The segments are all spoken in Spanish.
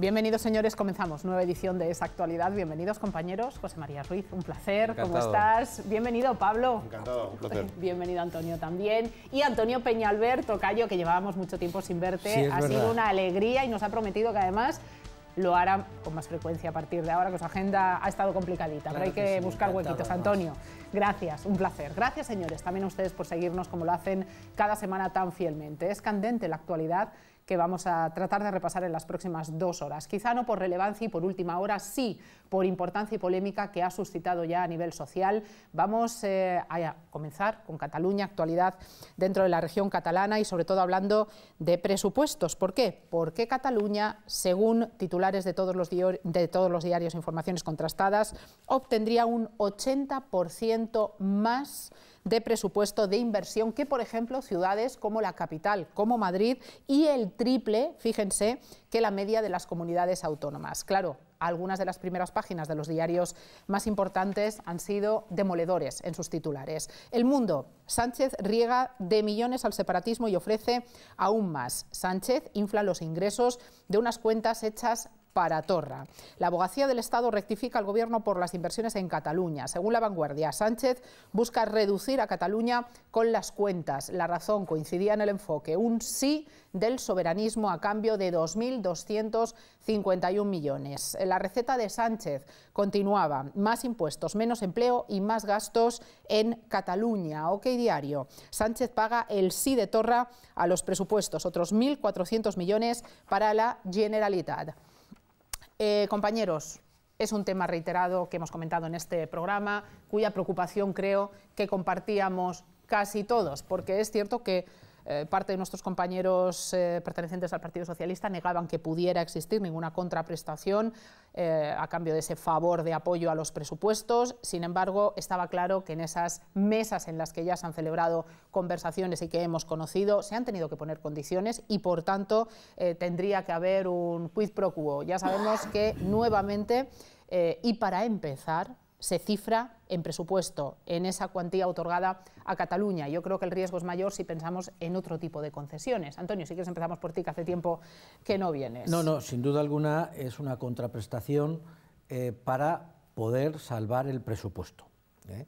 Bienvenidos, señores. Comenzamos nueva edición de esa actualidad. Bienvenidos, compañeros. José María Ruiz, un placer. ¿Cómo estás? Bienvenido, Pablo. Encantado, un placer. Bienvenido, Antonio, también. Y Antonio Peñalberto Cayo, que llevábamos mucho tiempo sin verte. ha sido una alegría y nos ha prometido que además lo hará con más frecuencia a partir de ahora, que su agenda ha estado complicadita, pero hay que, buscar huequitos. Antonio, gracias, un placer. Gracias, señores, también a ustedes por seguirnos como lo hacen cada semana tan fielmente. Es candente la actualidad que vamos a tratar de repasar en las próximas dos horas. Quizá no por relevancia y por última hora, sí por importancia y polémica que ha suscitado ya a nivel social. Vamos eh, a comenzar con Cataluña, actualidad dentro de la región catalana y sobre todo hablando de presupuestos. ¿Por qué? Porque Cataluña, según titulares de todos los, de todos los diarios e informaciones contrastadas, obtendría un 80% más de presupuesto de inversión que, por ejemplo, ciudades como la capital, como Madrid, y el triple, fíjense, que la media de las comunidades autónomas. Claro, algunas de las primeras páginas de los diarios más importantes han sido demoledores en sus titulares. El Mundo, Sánchez riega de millones al separatismo y ofrece aún más. Sánchez infla los ingresos de unas cuentas hechas para Torra. La abogacía del Estado rectifica al Gobierno por las inversiones en Cataluña. Según La Vanguardia, Sánchez busca reducir a Cataluña con las cuentas. La razón coincidía en el enfoque, un sí del soberanismo a cambio de 2.251 millones. La receta de Sánchez continuaba, más impuestos, menos empleo y más gastos en Cataluña. OK Diario, Sánchez paga el sí de Torra a los presupuestos, otros 1.400 millones para la Generalitat. Eh, compañeros, es un tema reiterado que hemos comentado en este programa, cuya preocupación creo que compartíamos casi todos, porque es cierto que eh, parte de nuestros compañeros eh, pertenecientes al Partido Socialista negaban que pudiera existir ninguna contraprestación eh, a cambio de ese favor de apoyo a los presupuestos. Sin embargo, estaba claro que en esas mesas en las que ya se han celebrado conversaciones y que hemos conocido, se han tenido que poner condiciones y, por tanto, tendría que haber un quid pro quo. Ya sabemos que, nuevamente, y para empezar, se cifra en presupuesto, en esa cuantía otorgada a Cataluña. Yo creo que el riesgo es mayor si pensamos en otro tipo de concesiones. Antonio, si quieres empezamos por ti, que hace tiempo que no vienes. No, no, sin duda alguna es una contraprestación eh, para poder salvar el presupuesto. ¿eh?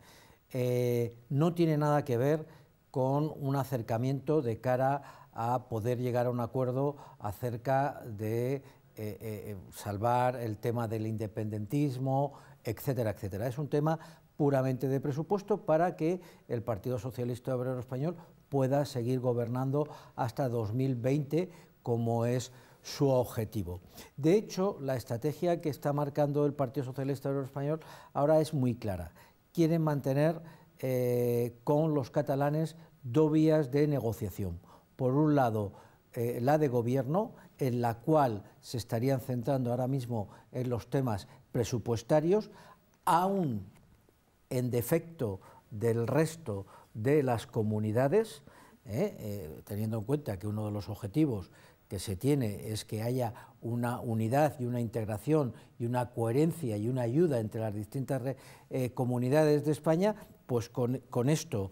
Eh, no tiene nada que ver con un acercamiento de cara a poder llegar a un acuerdo acerca de eh, eh, eh, salvar el tema del independentismo, etcétera, etcétera. Es un tema puramente de presupuesto para que el Partido Socialista Obrero Español pueda seguir gobernando hasta 2020 como es su objetivo. De hecho, la estrategia que está marcando el Partido Socialista Obrero Español ahora es muy clara. Quieren mantener con los catalanes dos vías de negociación. Por un lado, la de gobierno en la cual se estarían centrando ahora mismo en los temas presupuestarios, aún en defecto del resto de las comunidades, ¿eh? Eh, teniendo en cuenta que uno de los objetivos que se tiene es que haya una unidad y una integración y una coherencia y una ayuda entre las distintas eh, comunidades de España, pues con, esto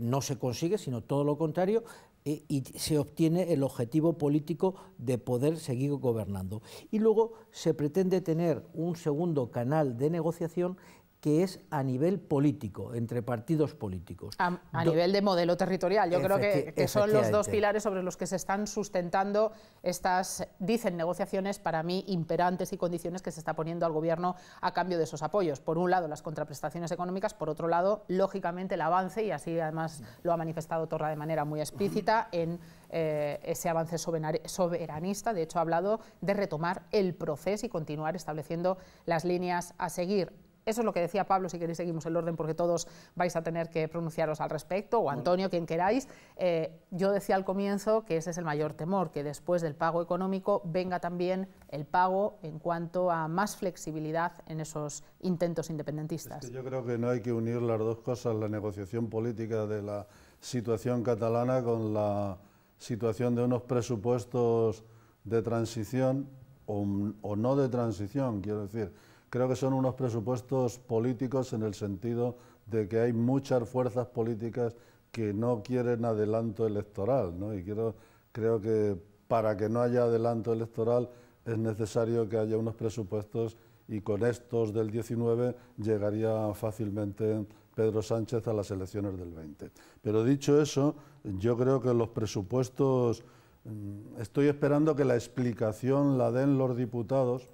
no se consigue, sino todo lo contrario, eh, y se obtiene el objetivo político de poder seguir gobernando. Y luego se pretende tener un segundo canal de negociación que es a nivel político, entre partidos políticos. A, nivel de modelo territorial, yo creo que, son los dos pilares sobre los que se están sustentando estas, dicen, negociaciones para mí imperantes y condiciones que se está poniendo al gobierno a cambio de esos apoyos. Por un lado, las contraprestaciones económicas, por otro lado, lógicamente, el avance, y así además lo ha manifestado Torra de manera muy explícita, en eh, ese avance soberanista. De hecho, ha hablado de retomar el proceso y continuar estableciendo las líneas a seguir eso es lo que decía Pablo, si queréis seguimos el orden porque todos vais a tener que pronunciaros al respecto, o Antonio, quien queráis. Eh, yo decía al comienzo que ese es el mayor temor, que después del pago económico venga también el pago en cuanto a más flexibilidad en esos intentos independentistas. que yo creo que no hay que unir las dos cosas, la negociación política de la situación catalana con la situación de unos presupuestos de transición o no de transición, quiero decir creo que son unos presupuestos políticos en el sentido de que hay muchas fuerzas políticas que no quieren adelanto electoral, Y creo que para que no haya adelanto electoral es necesario que haya unos presupuestos y con estos del 19 llegaría fácilmente Pedro Sánchez a las elecciones del 20. Pero dicho eso, yo creo que los presupuestos, mm, estoy esperando que la explicación la den los diputados,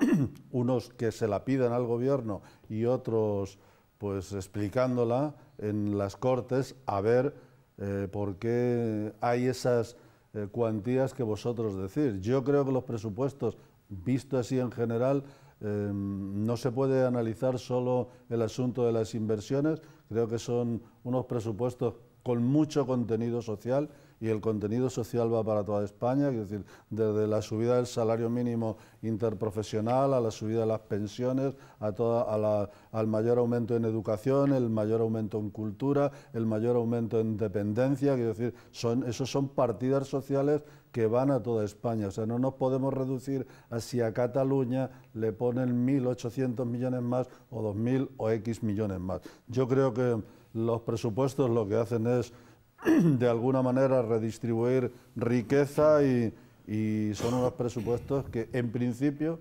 unos que se la pidan al gobierno y otros pues explicándola en las cortes a ver eh, por qué hay esas eh, cuantías que vosotros decís. Yo creo que los presupuestos, visto así en general, em, no se puede analizar solo el asunto de las inversiones, creo que son unos presupuestos con mucho contenido social y el contenido social va para toda España, es decir, desde la subida del salario mínimo interprofesional a la subida de las pensiones, a toda, al mayor aumento en educación, el mayor aumento en cultura, el mayor aumento en dependencia, es decir, son, esos son partidas sociales que van a toda España. O sea, no nos podemos reducir a si a Cataluña le ponen 1.800 millones más o 2.000 o X millones más. Yo creo que los presupuestos lo que hacen es de alguna manera redistribuir riqueza y, son unos presupuestos que en principio,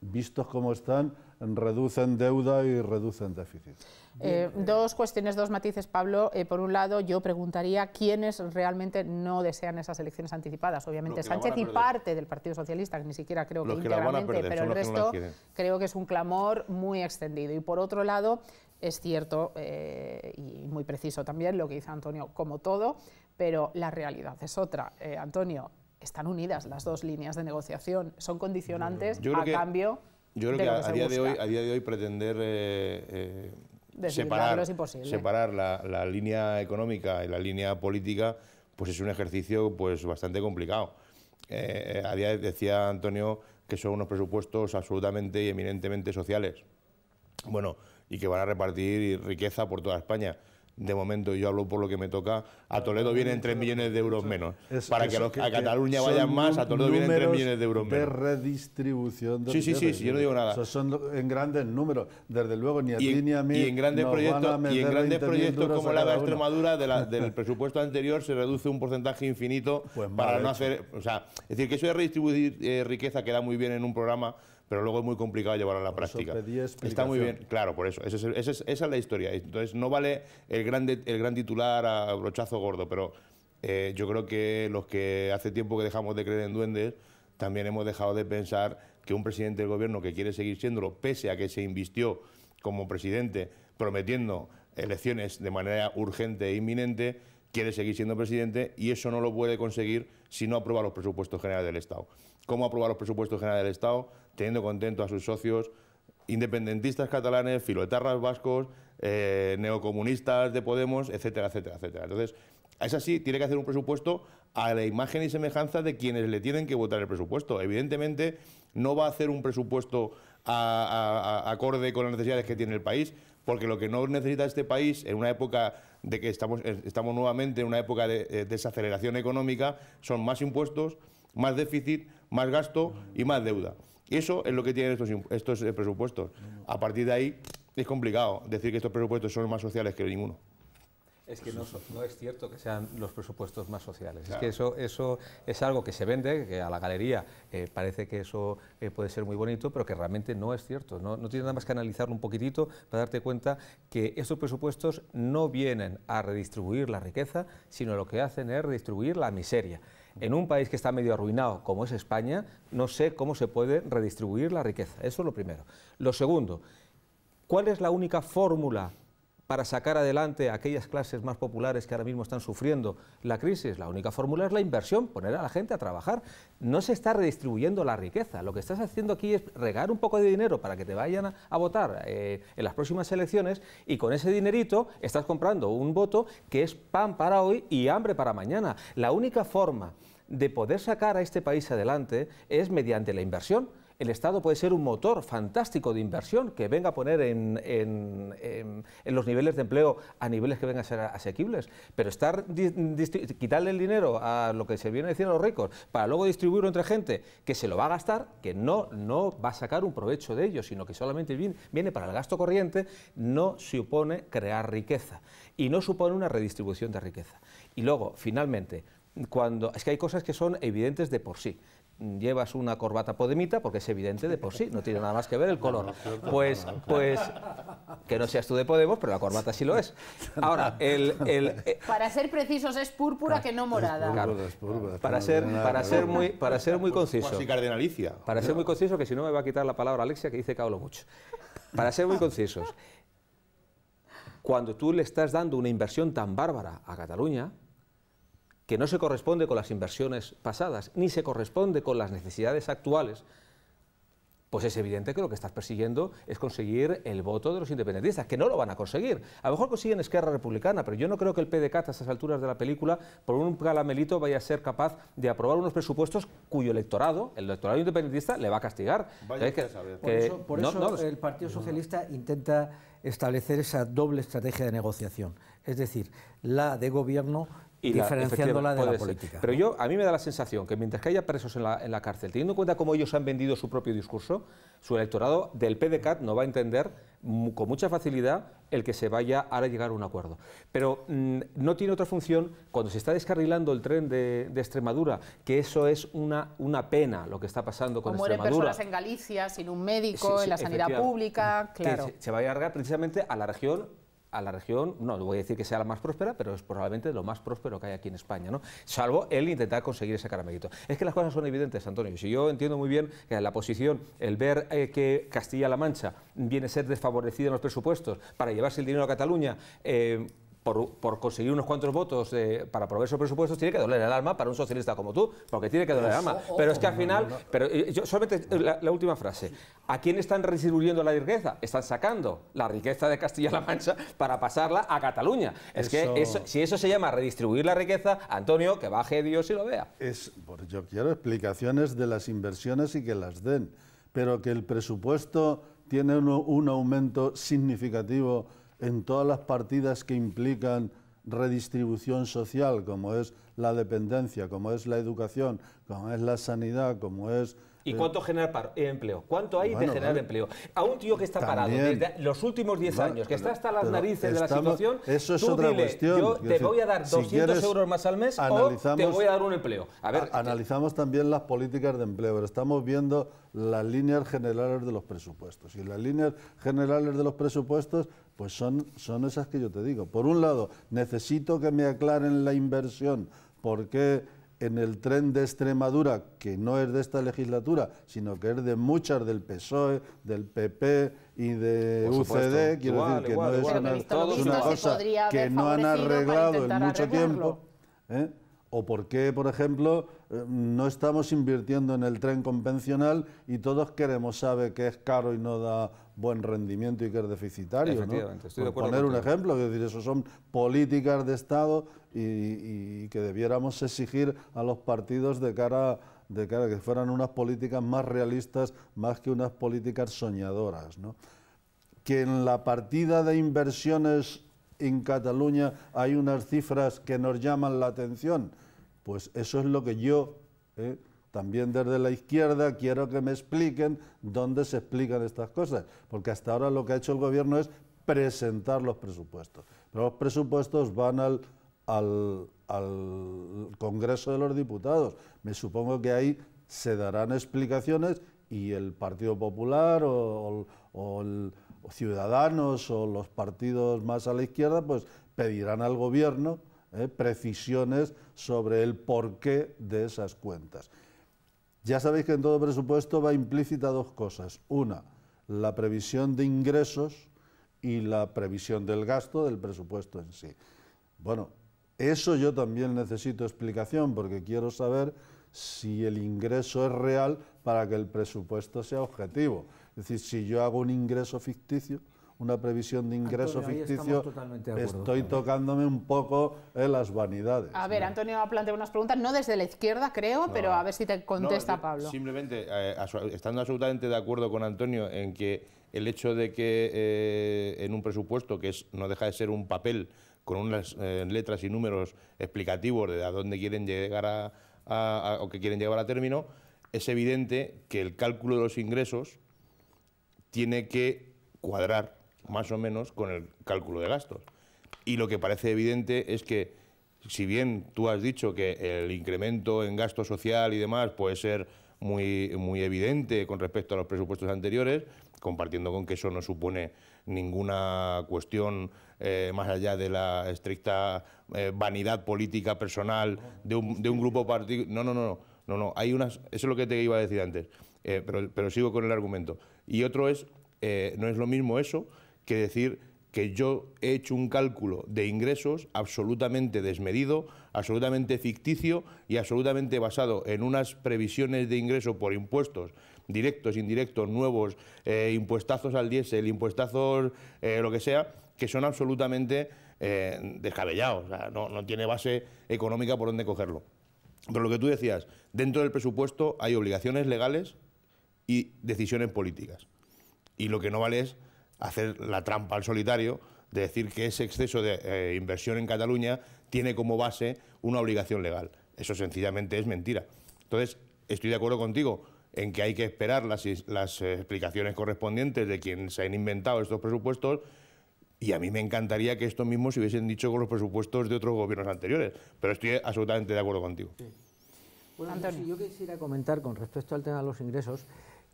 vistos como están, reducen deuda y reducen déficit. Eh, dos cuestiones, dos matices, Pablo. Eh, por un lado, yo preguntaría quiénes realmente no desean esas elecciones anticipadas. Obviamente Sánchez y parte del Partido Socialista, que ni siquiera creo que, íntegramente, pero el resto creo que es un clamor muy extendido. Y por otro lado, es cierto eh, y muy preciso también lo que dice Antonio, como todo, pero la realidad es otra. Eh, Antonio, están unidas las dos líneas de negociación, son condicionantes a cambio. Yo creo que, a, día de hoy, a, día de hoy, pretender eh, separar, separar la, línea económica y la línea política, pues es un ejercicio pues bastante complicado. a día decía Antonio que son unos presupuestos absolutamente y eminentemente sociales. Bueno, y que van a repartir riqueza por toda España. De momento, yo hablo por lo que me toca, a Toledo vienen 3 millones de euros menos. Para que, a Cataluña vayan más, a Toledo vienen 3 millones de euros menos. de redistribución de Sí, sí, sí, sí, yo no digo nada. son en grandes números, desde luego, ni a ti ni a mí. Y en grandes proyectos, en grandes proyectos como la de Extremadura, de del presupuesto anterior se reduce un porcentaje infinito pues para no hacer. O sea, es decir, que eso de redistribuir eh, riqueza queda muy bien en un programa pero luego es muy complicado llevarlo a la práctica. Está muy bien, claro, por eso. esa es la historia. Entonces, no vale el, gran titular a brochazo gordo, pero eh, yo creo que los que hace tiempo que dejamos de creer en duendes, también hemos dejado de pensar que un presidente del gobierno que quiere seguir siéndolo, pese a que se invistió como presidente prometiendo elecciones de manera urgente e inminente, quiere seguir siendo presidente y eso no lo puede conseguir si no aprueba los presupuestos generales del Estado. ¿Cómo aprobar los presupuestos generales del Estado? teniendo contentos a sus socios independentistas catalanes, filoetarras vascos, eh, neocomunistas de Podemos, etcétera, etcétera, etcétera. Entonces, es así, tiene que hacer un presupuesto a la imagen y semejanza de quienes le tienen que votar el presupuesto. Evidentemente, no va a hacer un presupuesto acorde con las necesidades que tiene el país, porque lo que no necesita este país en una época de que estamos, eh, estamos nuevamente en una época de eh, desaceleración económica son más impuestos, más déficit, más gasto y más deuda. Y eso es lo que tienen estos, eh, presupuestos. A partir de ahí es complicado decir que estos presupuestos son más sociales que ninguno. Es que no, es cierto que sean los presupuestos más sociales. Es que eso, eso es algo que se vende, que a la galería eh, parece que eso eh, puede ser muy bonito, pero que realmente no es cierto. No, no tienes nada más que analizarlo un poquitito para darte cuenta que estos presupuestos no vienen a redistribuir la riqueza, sino lo que hacen es redistribuir la miseria. En un país que está medio arruinado como es España, no sé cómo se puede redistribuir la riqueza. Eso es lo primero. Lo segundo, ¿cuál es la única fórmula para sacar adelante a aquellas clases más populares que ahora mismo están sufriendo la crisis. La única fórmula es la inversión, poner a la gente a trabajar. No se está redistribuyendo la riqueza. Lo que estás haciendo aquí es regar un poco de dinero para que te vayan a, votar eh, en las próximas elecciones y con ese dinerito estás comprando un voto que es pan para hoy y hambre para mañana. La única forma de poder sacar a este país adelante es mediante la inversión el Estado puede ser un motor fantástico de inversión que venga a poner en, los niveles de empleo a niveles que vengan a ser asequibles. Pero estar quitarle el dinero a lo que se viene a a los ricos para luego distribuirlo entre gente que se lo va a gastar, que no, va a sacar un provecho de ello, sino que solamente viene, viene para el gasto corriente, no supone crear riqueza y no supone una redistribución de riqueza. Y luego, finalmente, cuando es que hay cosas que son evidentes de por sí llevas una corbata podemita, porque es evidente de por sí, no tiene nada más que ver el color. Pues, pues que no seas tú de Podemos, pero la corbata sí lo es. Ahora, el... Eh, para ser precisos, es púrpura que no morada. para ser, para ser muy, para ser muy conciso. Para ser muy conciso, que si no me va a quitar la palabra Alexia, que dice que hablo mucho. Para ser muy concisos, cuando tú le estás dando una inversión tan bárbara a Cataluña, que no se corresponde con las inversiones pasadas, ni se corresponde con las necesidades actuales, pues es evidente que lo que estás persiguiendo es conseguir el voto de los independentistas, que no lo van a conseguir. A lo mejor consiguen Esquerra Republicana, pero yo no creo que el PDCAT a estas alturas de la película, por un calamelito, vaya a ser capaz de aprobar unos presupuestos cuyo electorado, el electorado independentista, le va a castigar. que, por eso, el Partido Socialista intenta establecer esa doble estrategia de negociación, es decir, la de gobierno y Diferenciándola de la política. Pero yo, a mí me da la sensación que mientras que haya presos en la, cárcel, teniendo en cuenta cómo ellos han vendido su propio discurso, su electorado del PDCAT no va a entender mm, con mucha facilidad el que se vaya a llegar a un acuerdo. Pero mm, no tiene otra función cuando se está descarrilando el tren de, Extremadura, que eso es una, una pena lo que está pasando con Como Mueren personas en Galicia, sin un médico, en la sanidad pública, claro. se, va a llegar precisamente a la región a la región, no voy a decir que sea la más próspera, pero es probablemente lo más próspero que hay aquí en España, ¿no? Salvo él intentar conseguir ese caramelito. Es que las cosas son evidentes, Antonio. Si yo entiendo muy bien que la posición, el ver eh, que Castilla-La Mancha viene a ser desfavorecida en los presupuestos para llevarse el dinero a Cataluña, eh, por, conseguir unos cuantos votos para aprobar esos presupuestos, tiene que doler el alma para un socialista como tú, porque tiene que doler el alma. Pero es que al final, pero yo, solamente eh, la, última frase, ¿a quién están redistribuyendo la riqueza? Están sacando la riqueza de Castilla-La Mancha para pasarla a Cataluña. Es que si eso se llama redistribuir la riqueza, Antonio, que baje Dios y lo vea. Es, yo quiero explicaciones de las inversiones y que las den, pero que el presupuesto tiene un, un aumento significativo en todas las partidas que implican redistribución social, como es la dependencia, como es la educación, como es la sanidad, como es... ¿Y eh, cuánto eh, empleo? ¿Cuánto hay de generar eh, empleo? A un tío que está parado desde los últimos 10 años, que está hasta las narices de la situación, eso es otra cuestión. yo te voy a dar 200 euros más al mes o te voy a dar un empleo. A ver, analizamos también las políticas de empleo, pero estamos viendo las líneas generales de los presupuestos. Y las líneas generales de los presupuestos pues son, son esas que yo te digo. Por un lado, necesito que me aclaren la inversión, porque en el tren de Extremadura, que no es de esta legislatura, sino que es de muchas del PSOE, del PP y de UCD, quiero decir que no es una, cosa que no han arreglado en mucho tiempo. ¿eh? ¿O por qué, por ejemplo, eh, no estamos invirtiendo en el tren convencional y todos queremos saber que es caro y no da buen rendimiento y que es deficitario. poner un ejemplo, es decir, eso son políticas de Estado y, que debiéramos exigir a los partidos de cara de cara que fueran unas políticas más realistas, más que unas políticas soñadoras. Que en la partida de inversiones en Cataluña hay unas cifras que nos llaman la atención, pues eso es lo que yo... ¿eh? también desde la izquierda quiero que me expliquen dónde se explican estas cosas, porque hasta ahora lo que ha hecho el gobierno es presentar los presupuestos. Pero los presupuestos van al, Congreso de los Diputados. Me supongo que ahí se darán explicaciones y el Partido Popular o, Ciudadanos o los partidos más a la izquierda pues pedirán al gobierno eh, precisiones sobre el porqué de esas cuentas. Ya sabéis que en todo presupuesto va implícita dos cosas. Una, la previsión de ingresos y la previsión del gasto del presupuesto en sí. Bueno, eso yo también necesito explicación porque quiero saber si el ingreso es real para que el presupuesto sea objetivo. Es decir, si yo hago un ingreso ficticio, una previsión de ingreso ficticio, estoy tocándome un poco en las vanidades. A ver, Antonio ha planteado unas preguntas, no desde la izquierda creo, pero a ver si te contesta Pablo. Simplemente, eh, estando absolutamente de acuerdo con Antonio en que el hecho de que eh, en un presupuesto, que es, no deja de ser un papel con unas eh, letras y números explicativos de a dónde quieren llegar a, o que quieren llevar a término, es evidente que el cálculo de los ingresos tiene que cuadrar más o menos con el cálculo de gastos. Y lo que parece evidente es que, si bien tú has dicho que el incremento en gasto social y demás puede ser muy, muy evidente con respecto a los presupuestos anteriores, compartiendo con que eso no supone ninguna cuestión eh, más allá de la estricta eh, vanidad política personal de un, de un grupo partido No, no, no, no, no, hay unas, eso es lo que te iba a decir antes, eh, pero sigo con el argumento. Y otro es, no es lo mismo eso que decir que yo he hecho un cálculo de ingresos absolutamente desmedido, absolutamente ficticio y absolutamente basado en unas previsiones de ingreso por impuestos directos, indirectos, nuevos, eh, impuestazos al diésel, impuestazos eh, lo que sea, que son absolutamente eh, descabellados, no, tiene base económica por dónde cogerlo. Pero lo que tú decías, dentro del presupuesto hay obligaciones legales y decisiones políticas. Y lo que no vale es hacer la trampa al solitario de decir que ese exceso de eh, inversión en Cataluña tiene como base una obligación legal. Eso sencillamente es mentira. Entonces, estoy de acuerdo contigo en que hay que esperar las, eh, explicaciones correspondientes de quienes se han inventado estos presupuestos y a mí me encantaría que esto mismo se hubiesen dicho con los presupuestos de otros gobiernos anteriores, pero estoy absolutamente de acuerdo contigo. Bueno, Antonio. yo quisiera comentar con respecto al tema de los ingresos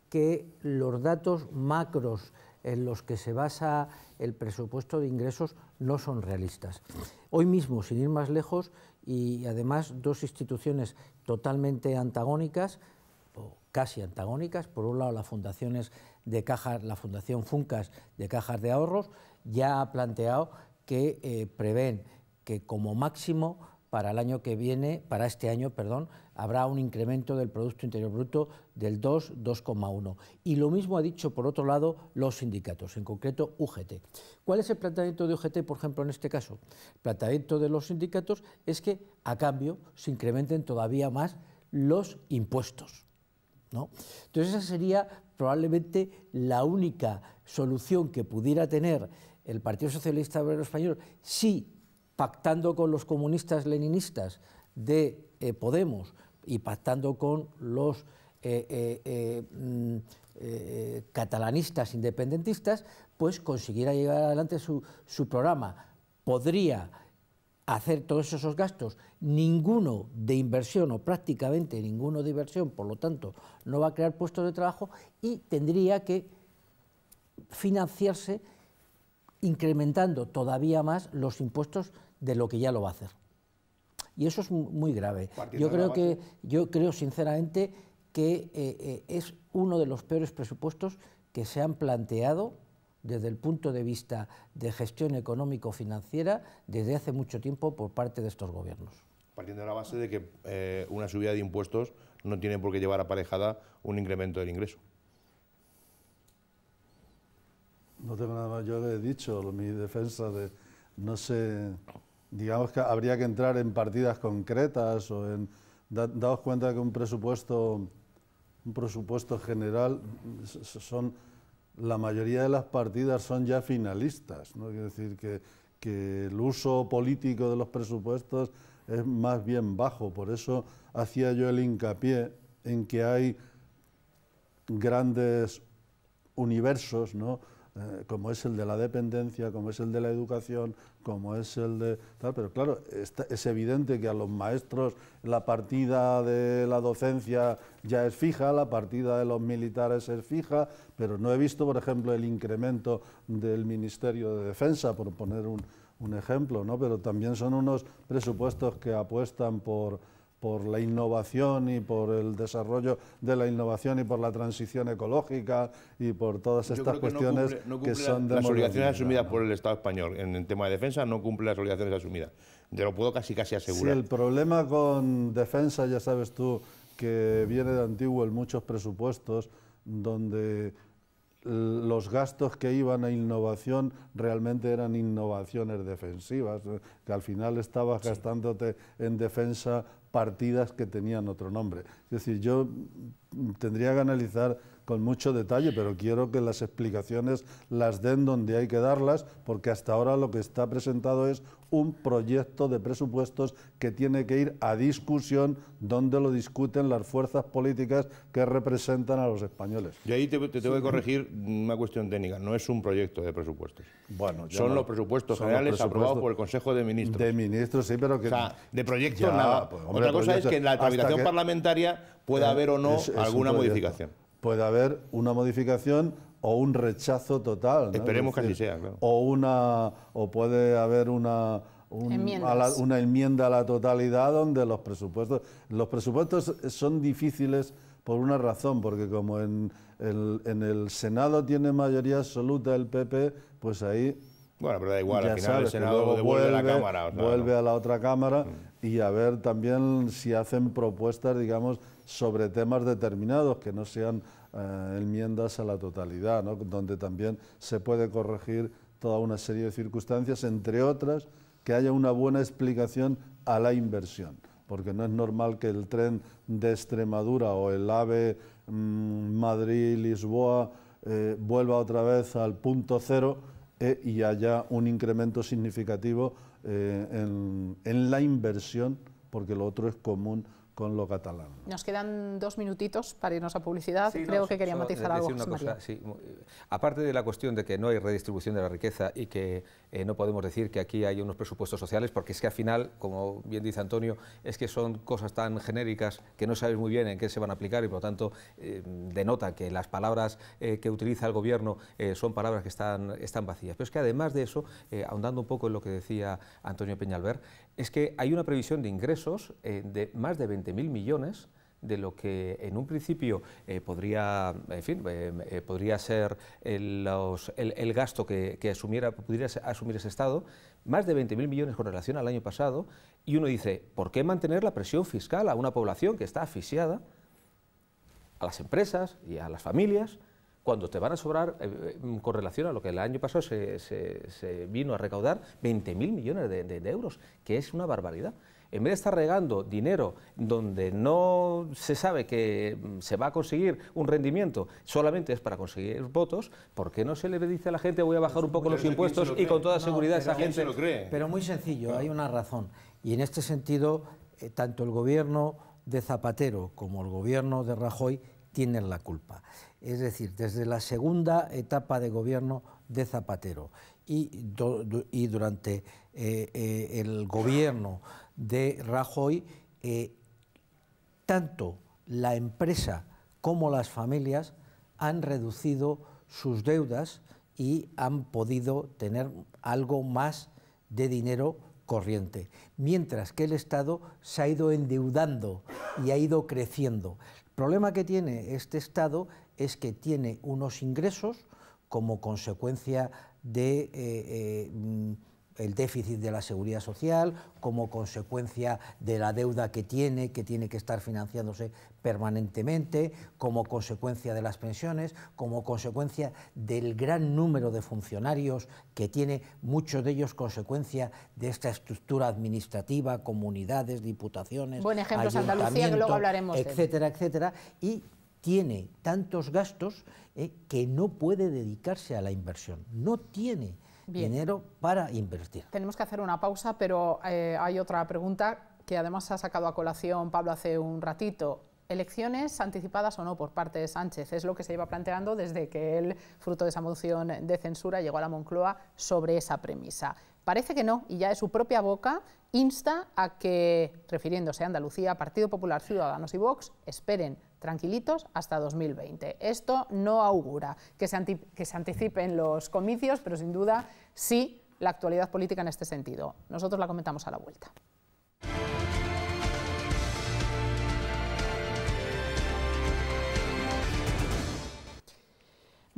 que los datos macros en los que se basa el presupuesto de ingresos no son realistas. Hoy mismo, sin ir más lejos, y además dos instituciones totalmente antagónicas, o casi antagónicas, por un lado las de la Fundación Funcas de Cajas de Ahorros, ya ha planteado que eh, prevén que como máximo para el año que viene, para este año, perdón, habrá un incremento del Producto Interior Bruto del 2, 2,1. Y lo mismo ha dicho, por otro lado, los sindicatos, en concreto UGT. ¿Cuál es el planteamiento de UGT, por ejemplo, en este caso? El planteamiento de los sindicatos es que, a cambio, se incrementen todavía más los impuestos. ¿no? Entonces, esa sería probablemente la única solución que pudiera tener el Partido Socialista Obrero Español si, pactando con los comunistas leninistas de eh, Podemos, y pactando con los eh, eh, eh, mm, catalanistas independentistas, pues consiguiera llevar adelante su programa. Podría hacer todos esos gastos, ninguno de inversión o prácticamente ninguno de inversión, por lo tanto, no va a crear puestos de trabajo y tendría que financiarse incrementando todavía más los impuestos de lo que ya lo va a hacer. Y eso es muy grave. yo creo que, yo creo sinceramente que eh, eh, es uno de los peores presupuestos que se han planteado desde el punto de vista de gestión económico-financiera desde hace mucho tiempo por parte de estos gobiernos. Partiendo de la base de que eh, una subida de impuestos no tiene por qué llevar aparejada un incremento del ingreso. No tengo nada más, yo he dicho mi defensa de no sé digamos que habría que entrar en partidas concretas o en... daos cuenta que un presupuesto, un presupuesto general son... La mayoría de las partidas son ya finalistas, ¿no? decir que, que el uso político de los presupuestos es más bien bajo, por eso hacía yo el hincapié en que hay grandes universos, ¿no? Eh, como es el de la dependencia, como es el de la educación, como es el de pero claro, es evidente que a los maestros la partida de la docencia ya es fija, la partida de los militares es fija, pero no he visto, por ejemplo, el incremento del Ministerio de Defensa, por poner un, un ejemplo, ¿no? pero también son unos presupuestos que apuestan por por la innovación y por el desarrollo de la innovación y por la transición ecológica y por todas estas cuestiones que son de las obligaciones asumidas por el Estado español en el tema de defensa no cumple las obligaciones asumidas. Te lo puedo casi casi asegurar. el problema con defensa, ya sabes tú, que viene de antiguo en muchos presupuestos donde los gastos que iban a innovación realmente eran innovaciones defensivas, que al final estabas gastándote en defensa partidas que tenían otro nombre. Es decir, yo tendría que analizar con mucho detalle, pero quiero que las explicaciones las den donde hay que darlas, porque hasta ahora lo que está presentado es un proyecto de presupuestos que tiene que ir a discusión donde lo discuten las fuerzas políticas que representan a los españoles. Y ahí te, tengo que corregir una cuestión técnica, no es un proyecto de presupuestos. Bueno, son los presupuestos generales aprobados por el Consejo de Ministros. De ministros, sí, pero que... de proyectos nada. Pues, Otra cosa es que en la tramitación parlamentaria pueda eh, haber o no alguna modificación puede haber una modificación o un rechazo total. Esperemos que así sea, O, una, o puede haber una, una enmienda a la totalidad donde los presupuestos... Los presupuestos son difíciles por una razón, porque como en el, en el Senado tiene mayoría absoluta el PP, pues ahí bueno, pero da igual, al final el Senado vuelve, a la otra Cámara mm. y a ver también si hacen propuestas, digamos, sobre temas determinados que no sean eh, enmiendas a la totalidad, donde también se puede corregir toda una serie de circunstancias, entre otras, que haya una buena explicación a la inversión, porque no es normal que el tren de Extremadura o el AVE mm, Madrid-Lisboa eh, vuelva otra vez al punto cero eh, y haya un incremento significativo en la inversión, porque lo otro es común con lo catalán. Nos quedan dos minutitos para irnos a publicidad. Creo que quería matizar eh, algo. Eh, aparte de la cuestión de que no hay redistribución de la riqueza y que eh, no podemos decir que aquí hay unos presupuestos sociales, porque es que al final, como bien dice Antonio, es que son cosas tan genéricas que no sabes muy bien en qué se van a aplicar y por lo tanto denota que las palabras que utiliza el gobierno son palabras que están, están vacías. Pero es que además de eso, ahondando un poco en lo que decía Antonio Peñalver, es que hay una previsión de ingresos eh, de más de 20.000 millones de lo que en un principio eh, podría, eh, podría ser el, gasto que, asumiera, pudiera asumir ese Estado, más de 20.000 millones con relación al año pasado, y uno dice, ¿por qué mantener la presión fiscal a una población que está asfixiada, a las empresas y a las familias? cuando te van a sobrar, eh, eh, con relación a lo que el año pasado se, vino a recaudar, 20.000 millones de, euros, que es una barbaridad en vez de estar regando dinero donde no se sabe que mm, se va a conseguir un rendimiento, solamente es para conseguir votos, ¿por qué no se le dice a la gente voy a bajar un poco los impuestos y con toda seguridad esa gente lo cree? Pero muy sencillo, hay una razón. Y en este sentido, eh, tanto el gobierno de Zapatero como el gobierno de Rajoy tienen la culpa es decir, desde la segunda etapa de gobierno de Zapatero y, durante eh, eh, el gobierno de Rajoy, eh, tanto la empresa como las familias han reducido sus deudas y han podido tener algo más de dinero corriente, mientras que el Estado se ha ido endeudando y ha ido creciendo. El problema que tiene este Estado es que tiene unos ingresos como consecuencia del eh, eh, mm, déficit de la seguridad social, como consecuencia de la deuda que tiene, que tiene que estar financiándose permanentemente, como consecuencia de las pensiones, como consecuencia del gran número de funcionarios que tiene, muchos de ellos consecuencia de esta estructura administrativa, comunidades, diputaciones, Buen ejemplo, Andalucía, que luego hablaremos. Etcétera, etcétera. Y tiene tantos gastos eh, que no puede dedicarse a la inversión, no tiene dinero para invertir. Tenemos que hacer una pausa, pero eh, hay otra pregunta que además ha sacado a colación Pablo hace un ratito. Elecciones anticipadas o no por parte de Sánchez es lo que se iba planteando desde que él, fruto de esa moción de censura, llegó a la Moncloa sobre esa premisa. Parece que no, y ya de su propia boca insta a que, refiriéndose a Andalucía, Partido Popular, Ciudadanos y Vox esperen tranquilitos hasta 2020. Esto no augura que se, que anticipen los comicios, pero sin duda sí la actualidad política en este sentido. Nosotros la comentamos a la vuelta.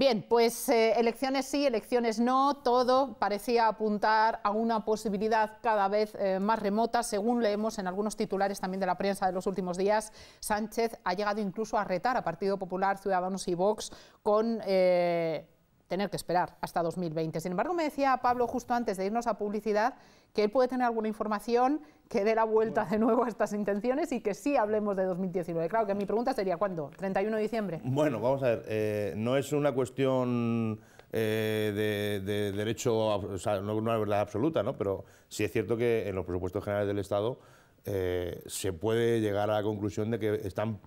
Bien, pues eh, elecciones sí, elecciones no, todo parecía apuntar a una posibilidad cada vez eh, más remota, según leemos en algunos titulares también de la prensa de los últimos días. Sánchez ha llegado incluso a retar a Partido Popular, Ciudadanos y Vox con... Eh, tener que esperar hasta 2020. Sin embargo, me decía Pablo justo antes de irnos a publicidad que él puede tener alguna información que dé la vuelta de nuevo a estas intenciones y que sí hablemos de 2019. Claro que mi pregunta sería, ¿cuándo? ¿31 de diciembre? Bueno, vamos a ver, eh, no es una cuestión eh, de, derecho, no una verdad absoluta, ¿no? pero sí es cierto que en los presupuestos generales del Estado eh, se puede llegar a la conclusión de que están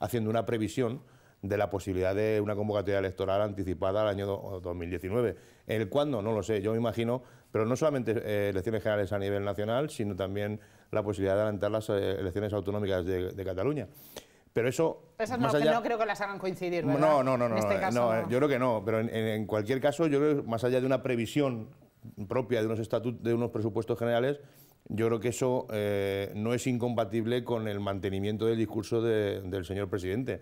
haciendo una previsión de la posibilidad de una convocatoria electoral anticipada al año 2019. ¿El cuándo? No lo sé. Yo me imagino pero no solamente eh, elecciones generales a nivel nacional, sino también la posibilidad de adelantar las eh, elecciones autonómicas de, de, Cataluña. Pero eso... no, creo que las hagan coincidir, No, no, no, no, este eh, yo creo que no, pero en, cualquier caso, yo creo que más allá de una previsión propia de unos, estatutos, de unos presupuestos generales, yo creo que eso no es incompatible con el mantenimiento del discurso del señor presidente.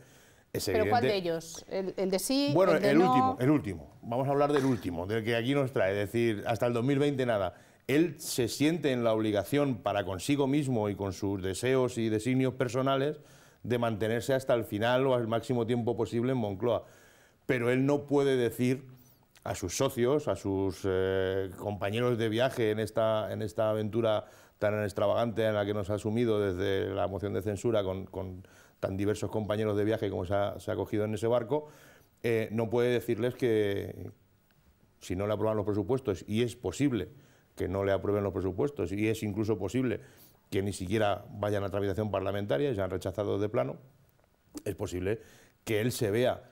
¿Pero cuál de ellos? ¿El, de sí? Bueno, el, último, el último. Vamos a hablar del último, del que aquí nos trae, es decir, hasta el 2020 nada. Él se siente en la obligación para consigo mismo y con sus deseos y designios personales de mantenerse hasta el final o al máximo tiempo posible en Moncloa. Pero él no puede decir a sus socios, a sus eh, compañeros de viaje en esta, en esta aventura tan extravagante en la que nos ha asumido desde la moción de censura con tan diversos compañeros de viaje como se ha, cogido en ese barco, eh, no puede decirles que si no le aprueban los presupuestos, y es posible que no le aprueben los presupuestos, y es incluso posible que ni siquiera vayan a tramitación parlamentaria, y se han rechazado de plano, es posible que él se vea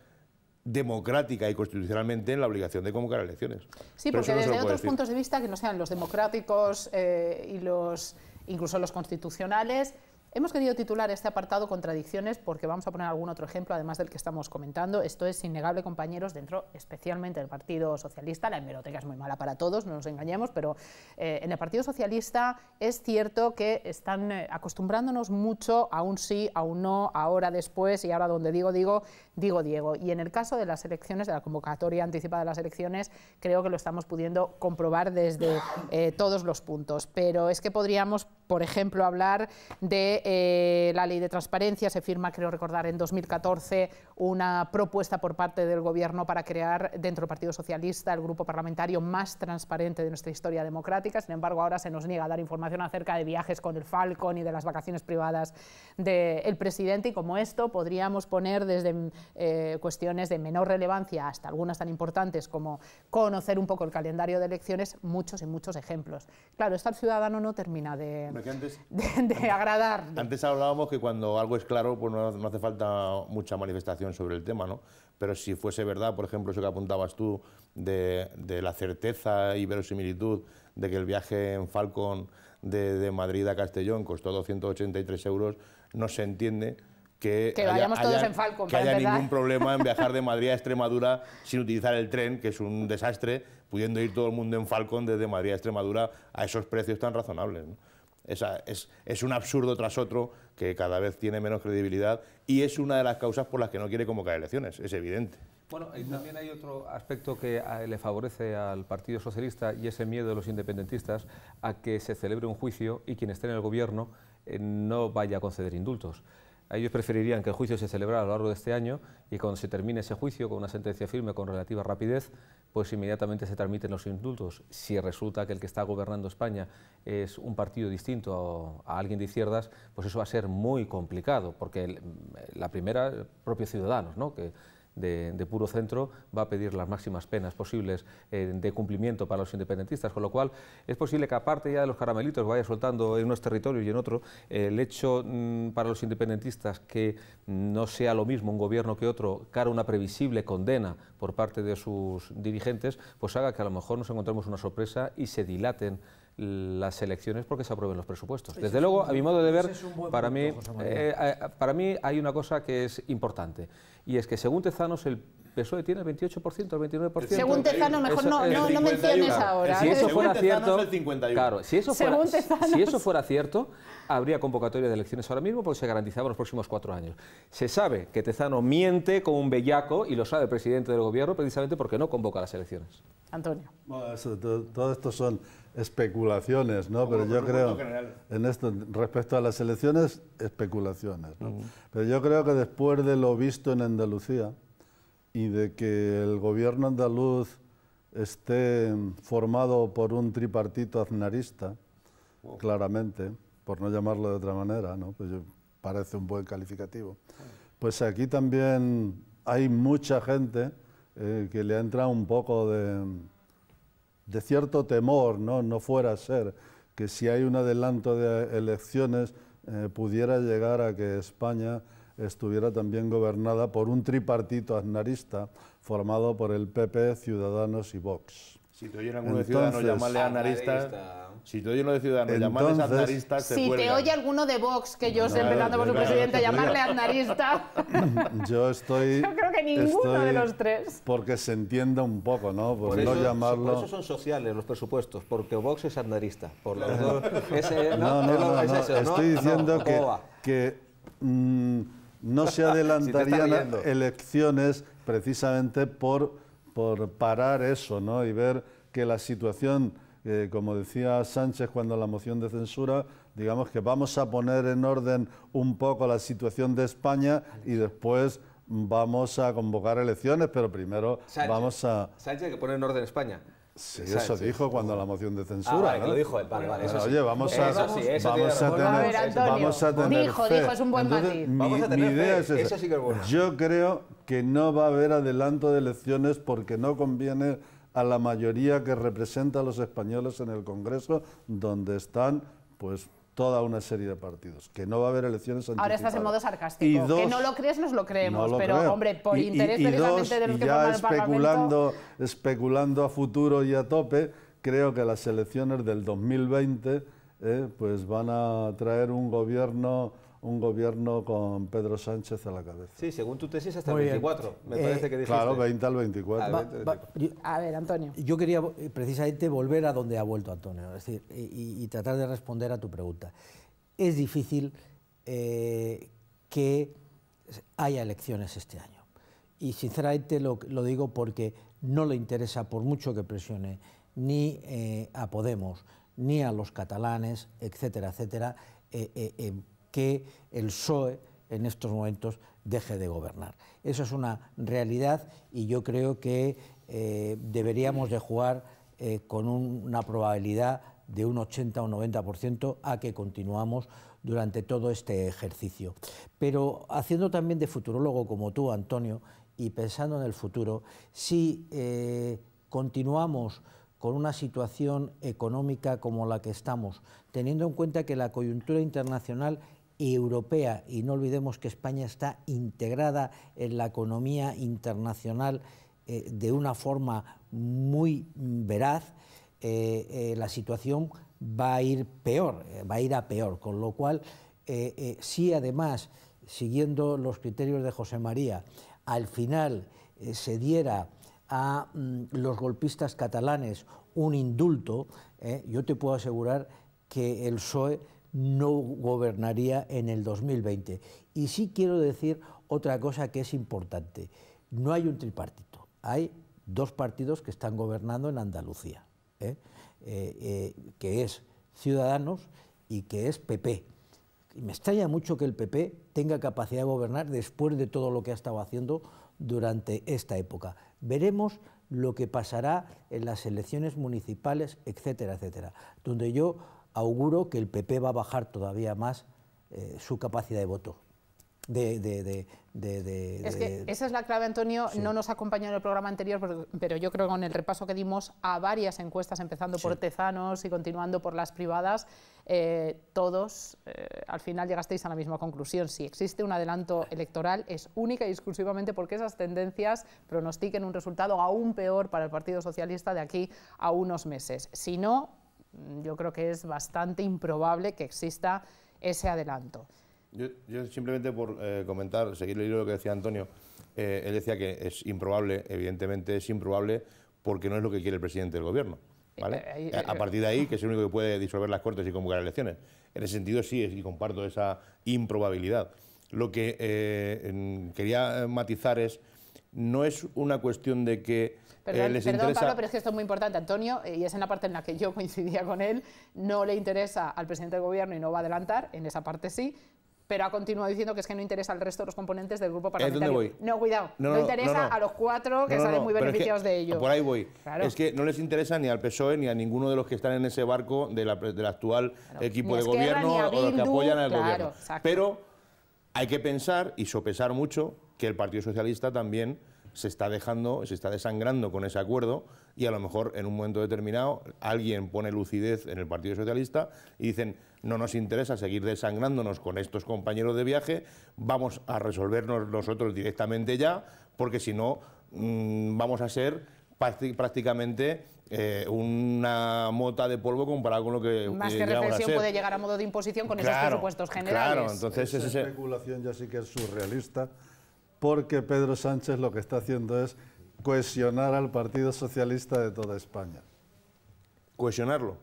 democrática y constitucionalmente en la obligación de convocar elecciones. Sí, porque desde otros puntos de vista que no sean los democráticos eh, y los incluso los constitucionales, Hemos querido titular este apartado Contradicciones porque vamos a poner algún otro ejemplo, además del que estamos comentando. Esto es innegable, compañeros, dentro especialmente del Partido Socialista. La hemeroteca es muy mala para todos, no nos engañemos, pero eh, en el Partido Socialista es cierto que están eh, acostumbrándonos mucho a un sí, a un no, ahora, después y ahora donde digo, digo, digo Diego. Y en el caso de las elecciones, de la convocatoria anticipada de las elecciones, creo que lo estamos pudiendo comprobar desde eh, todos los puntos. Pero es que podríamos, por ejemplo, hablar de eh, la ley de transparencia. Se firma, creo recordar, en 2014 una propuesta por parte del Gobierno para crear dentro del Partido Socialista el grupo parlamentario más transparente de nuestra historia democrática. Sin embargo, ahora se nos niega a dar información acerca de viajes con el Falcon y de las vacaciones privadas del presidente. Y como esto, podríamos poner desde eh, cuestiones de menor relevancia hasta algunas tan importantes como conocer un poco el calendario de elecciones, muchos y muchos ejemplos. Claro, esto al ciudadano no termina de, agradar. Antes hablábamos que cuando algo es claro, pues no, hace falta mucha manifestación sobre el tema, ¿no? Pero si fuese verdad, por ejemplo, eso que apuntabas tú, de, la certeza y verosimilitud de que el viaje en Falcon de Madrid a Castellón costó 283 euros, no se entiende que, haya, ningún problema en viajar de Madrid a Extremadura sin utilizar el tren, que es un desastre, pudiendo ir todo el mundo en Falcon desde Madrid a Extremadura a esos precios tan razonables. es, un absurdo tras otro que cada vez tiene menos credibilidad y es una de las causas por las que no quiere convocar elecciones, es evidente. Bueno, también hay otro aspecto que le favorece al Partido Socialista y ese miedo de los independentistas a que se celebre un juicio y quien esté en el gobierno eh, no vaya a conceder indultos. Ellos preferirían que el juicio se celebrara a lo largo de este año y cuando se termine ese juicio con una sentencia firme con relativa rapidez, pues inmediatamente se transmiten los indultos. Si resulta que el que está gobernando España es un partido distinto a, alguien de izquierdas, pues eso va a ser muy complicado, porque la primera, propios ciudadanos, ¿no? de, puro centro va a pedir las máximas penas posibles eh, de cumplimiento para los independentistas, con lo cual es posible que aparte ya de los caramelitos vaya soltando en unos territorios y en otro, el hecho mm, para los independentistas que no sea lo mismo un gobierno que otro, cara a una previsible condena por parte de sus dirigentes, pues haga que a lo mejor nos encontremos una sorpresa y se dilaten las elecciones porque se aprueben los presupuestos. Desde luego, a mi modo de ver, para, mí, eh, eh, para mí hay una cosa que es importante y es que según Tezanos el PSOE tiene el 28%, el 29%. Según Tezanos, mejor no, menciones ahora. Si eso fuera cierto, habría convocatoria de elecciones ahora mismo porque se garantizaba los próximos cuatro años. Se sabe que Tezano miente como un bellaco y lo sabe el presidente del gobierno precisamente porque no convoca las elecciones. Antonio. todo esto son especulaciones, ¿no? Pero yo creo, en esto, respecto a las elecciones, especulaciones, ¿no? Pero yo creo que después de lo visto en Andalucía y de que el gobierno andaluz esté formado por un tripartito aznarista, oh. claramente, por no llamarlo de otra manera, ¿no? Pues parece un buen calificativo. Pues aquí también hay mucha gente eh, que le ha un poco de de cierto temor, ¿no? fuera a ser que si hay un adelanto de elecciones eh, pudiera llegar a que España estuviera también gobernada por un tripartito aznarista formado por el PP, Ciudadanos y Vox. Si te oyen alguno de Ciudadanos llamarle anarista. Si te oye uno de Ciudadanos llamarle anarista, se Si te oye alguno de Vox, que yo sé, empezando por su presidente, llamarle anarista. Yo estoy. Yo creo que ninguno de los tres. Porque se entienda un poco, ¿no? Por, no llamarlo. Por eso son sociales los presupuestos, porque Vox es anarista. Por lo no, no, es eso, Estoy diciendo que. Mm, no se adelantarían elecciones precisamente por por parar eso ¿no? y ver que la situación, eh, como decía Sánchez cuando la moción de censura, digamos que vamos a poner en orden un poco la situación de España y después vamos a convocar elecciones, pero primero vamos a... Sánchez que poner en orden España. Sí, eso dijo cuando la moción de censura. Ah, lo dijo él. Vale, eso Oye, vamos a, vamos, a tener, ver, vamos a tener. Dijo, fe. dijo, es un buen matiz. Mi, idea es esa. sí que es Yo creo que no va a haber adelanto de elecciones porque no conviene a la mayoría que representa a los españoles en el Congreso, donde están, pues toda una serie de partidos, que no va a haber elecciones anticipadas. Ahora estás en modo sarcástico. que no lo crees, nos lo creemos, pero hombre, por interés y, de los que ya especulando, especulando a futuro y a tope, creo que las elecciones del 2020 eh, pues van a traer un gobierno un gobierno con Pedro Sánchez a la cabeza. Sí, según tu tesis hasta el 24, me eh, parece que Claro, 20 al 24. Ah, a ver, Antonio. Yo quería eh, precisamente volver a donde ha vuelto Antonio, es decir, y, tratar de responder a tu pregunta. Es difícil eh, que haya elecciones este año. Y sinceramente lo, lo, digo porque no le interesa, por mucho que presione, ni a Podemos, ni a los catalanes, etcétera, etcétera, que el PSOE en estos momentos deje de gobernar. Eso es una realidad y yo creo que eh, deberíamos de jugar eh, con una probabilidad de un 80 o 90% a que continuamos durante todo este ejercicio. Pero haciendo también de futurólogo como tú, Antonio, y pensando en el futuro, si eh, continuamos con una situación económica como la que estamos, teniendo en cuenta que la coyuntura internacional europea y no olvidemos que España está integrada en la economía internacional eh, de una forma muy veraz, eh, eh, la situación va a ir peor, va a ir a peor, con lo cual si además, siguiendo los criterios de José María, al final se diera a mm, los golpistas catalanes un indulto, yo te puedo asegurar que el PSOE no gobernaría en el 2020. Y sí quiero decir otra cosa que es importante. No hay un tripartito, hay dos partidos que están gobernando en Andalucía, ¿eh? Eh, eh, que es Ciudadanos y que es PP. Me extraña mucho que el PP tenga capacidad de gobernar después de todo lo que ha estado haciendo durante esta época. Veremos lo que pasará en las elecciones municipales, etcétera, etcétera. Donde yo auguro que el PP va a bajar todavía más eh, su capacidad de voto. De, esa es la clave, Antonio. No nos acompañó en el programa anterior, pero, yo creo que con el repaso que dimos a varias encuestas, empezando por Tezanos y continuando por las privadas, eh, todos eh, al final llegasteis a la misma conclusión. Si existe un adelanto electoral, es única y exclusivamente porque esas tendencias pronostiquen un resultado aún peor para el Partido Socialista de aquí a unos meses. Si no, Mm, yo creo que es bastante improbable que exista ese adelanto. Yo, simplemente por eh, comentar, seguir leyendo lo que decía Antonio, eh, él decía que es improbable, evidentemente es improbable porque no es lo que quiere el presidente del gobierno. ¿Vale? Eh, a partir de ahí, que es el único que puede disolver las Cortes y convocar elecciones. En ese sentido sí, y comparto esa improbabilidad. Lo que quería matizar es no es una cuestión de que eh, perdón, les perdón, Pablo, pero es que esto es muy importante, Antonio, eh, y es en la parte en la que yo coincidía con él, no le interesa al presidente del gobierno y no va a adelantar, en esa parte sí, pero ha continuado diciendo que es que no interesa al resto de los componentes del grupo ¿Eh, parlamentario. Voy? No, cuidado, no, interesa a los cuatro que salen muy beneficiados de ello. Por ahí voy. Es que no les interesa ni al PSOE ni a ninguno de los que están en ese barco del actual equipo de gobierno o los que apoyan al gobierno. Pero hay que pensar y sopesar mucho que el Partido Socialista también se está dejando, se está desangrando con ese acuerdo y a lo mejor en un momento determinado alguien pone lucidez en el Partido Socialista y dicen no nos interesa seguir desangrándonos con estos compañeros de viaje, vamos a resolvernos nosotros directamente ya porque si no mm, vamos a ser prácticamente eh, una mota de polvo comparado con lo que más que reflexión puede llegar a modo de imposición con esos presupuestos generales. Claro, entonces esa especulación ya sí que es surrealista porque Pedro Sánchez lo que está haciendo es cohesionar al Partido Socialista de toda España. ¿Cohesionarlo?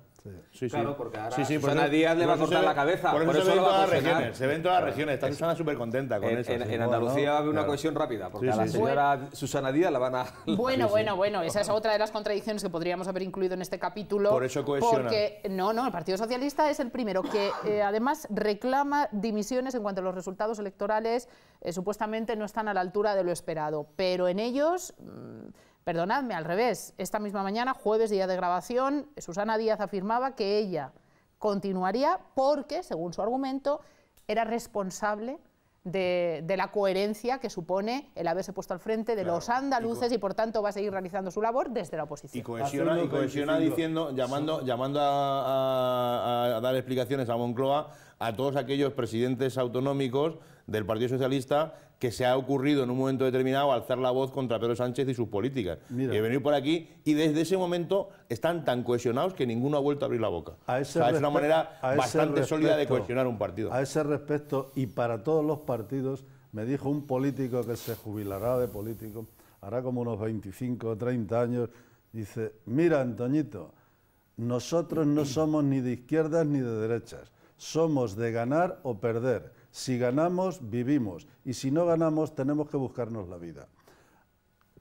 Sí, sí. porque ahora sí, Susana Díaz le va a cortar la cabeza. Por eso, se, ve ven todas las regiones, se ven todas las regiones. Está Susana súper contenta con eso. En, Andalucía va a haber una cohesión rápida, porque a la señora Susana Díaz la van a... Bueno, bueno, bueno, esa es otra de las contradicciones que podríamos haber incluido en este capítulo. Por eso cohesiona. Porque, no, no, el Partido Socialista es el primero que eh, además reclama dimisiones en cuanto a los resultados electorales eh, supuestamente no están a la altura de lo esperado. Pero en ellos... Mm, Perdonadme, al revés. Esta misma mañana, jueves, día de grabación, Susana Díaz afirmaba que ella continuaría porque, según su argumento, era responsable de, la coherencia que supone el haberse puesto al frente de los andaluces y, por tanto va a seguir realizando su labor desde la oposición. Y cohesiona, diciendo, llamando, llamando a, dar explicaciones a Moncloa a todos aquellos presidentes autonómicos del Partido Socialista que se ha ocurrido en un momento determinado alzar la voz contra Pedro Sánchez y sus políticas. Y venir por aquí y desde ese momento están tan cohesionados que ninguno ha vuelto a abrir la boca. A es una manera bastante sólida de cohesionar un partido. A ese respecto, y para todos los partidos, me dijo un político que se jubilará de político, hará como unos 25 o 30 años, dice, mira Antoñito, nosotros no somos ni de izquierdas ni de derechas somos de ganar o perder. Si ganamos, vivimos. Y si no ganamos, tenemos que buscarnos la vida.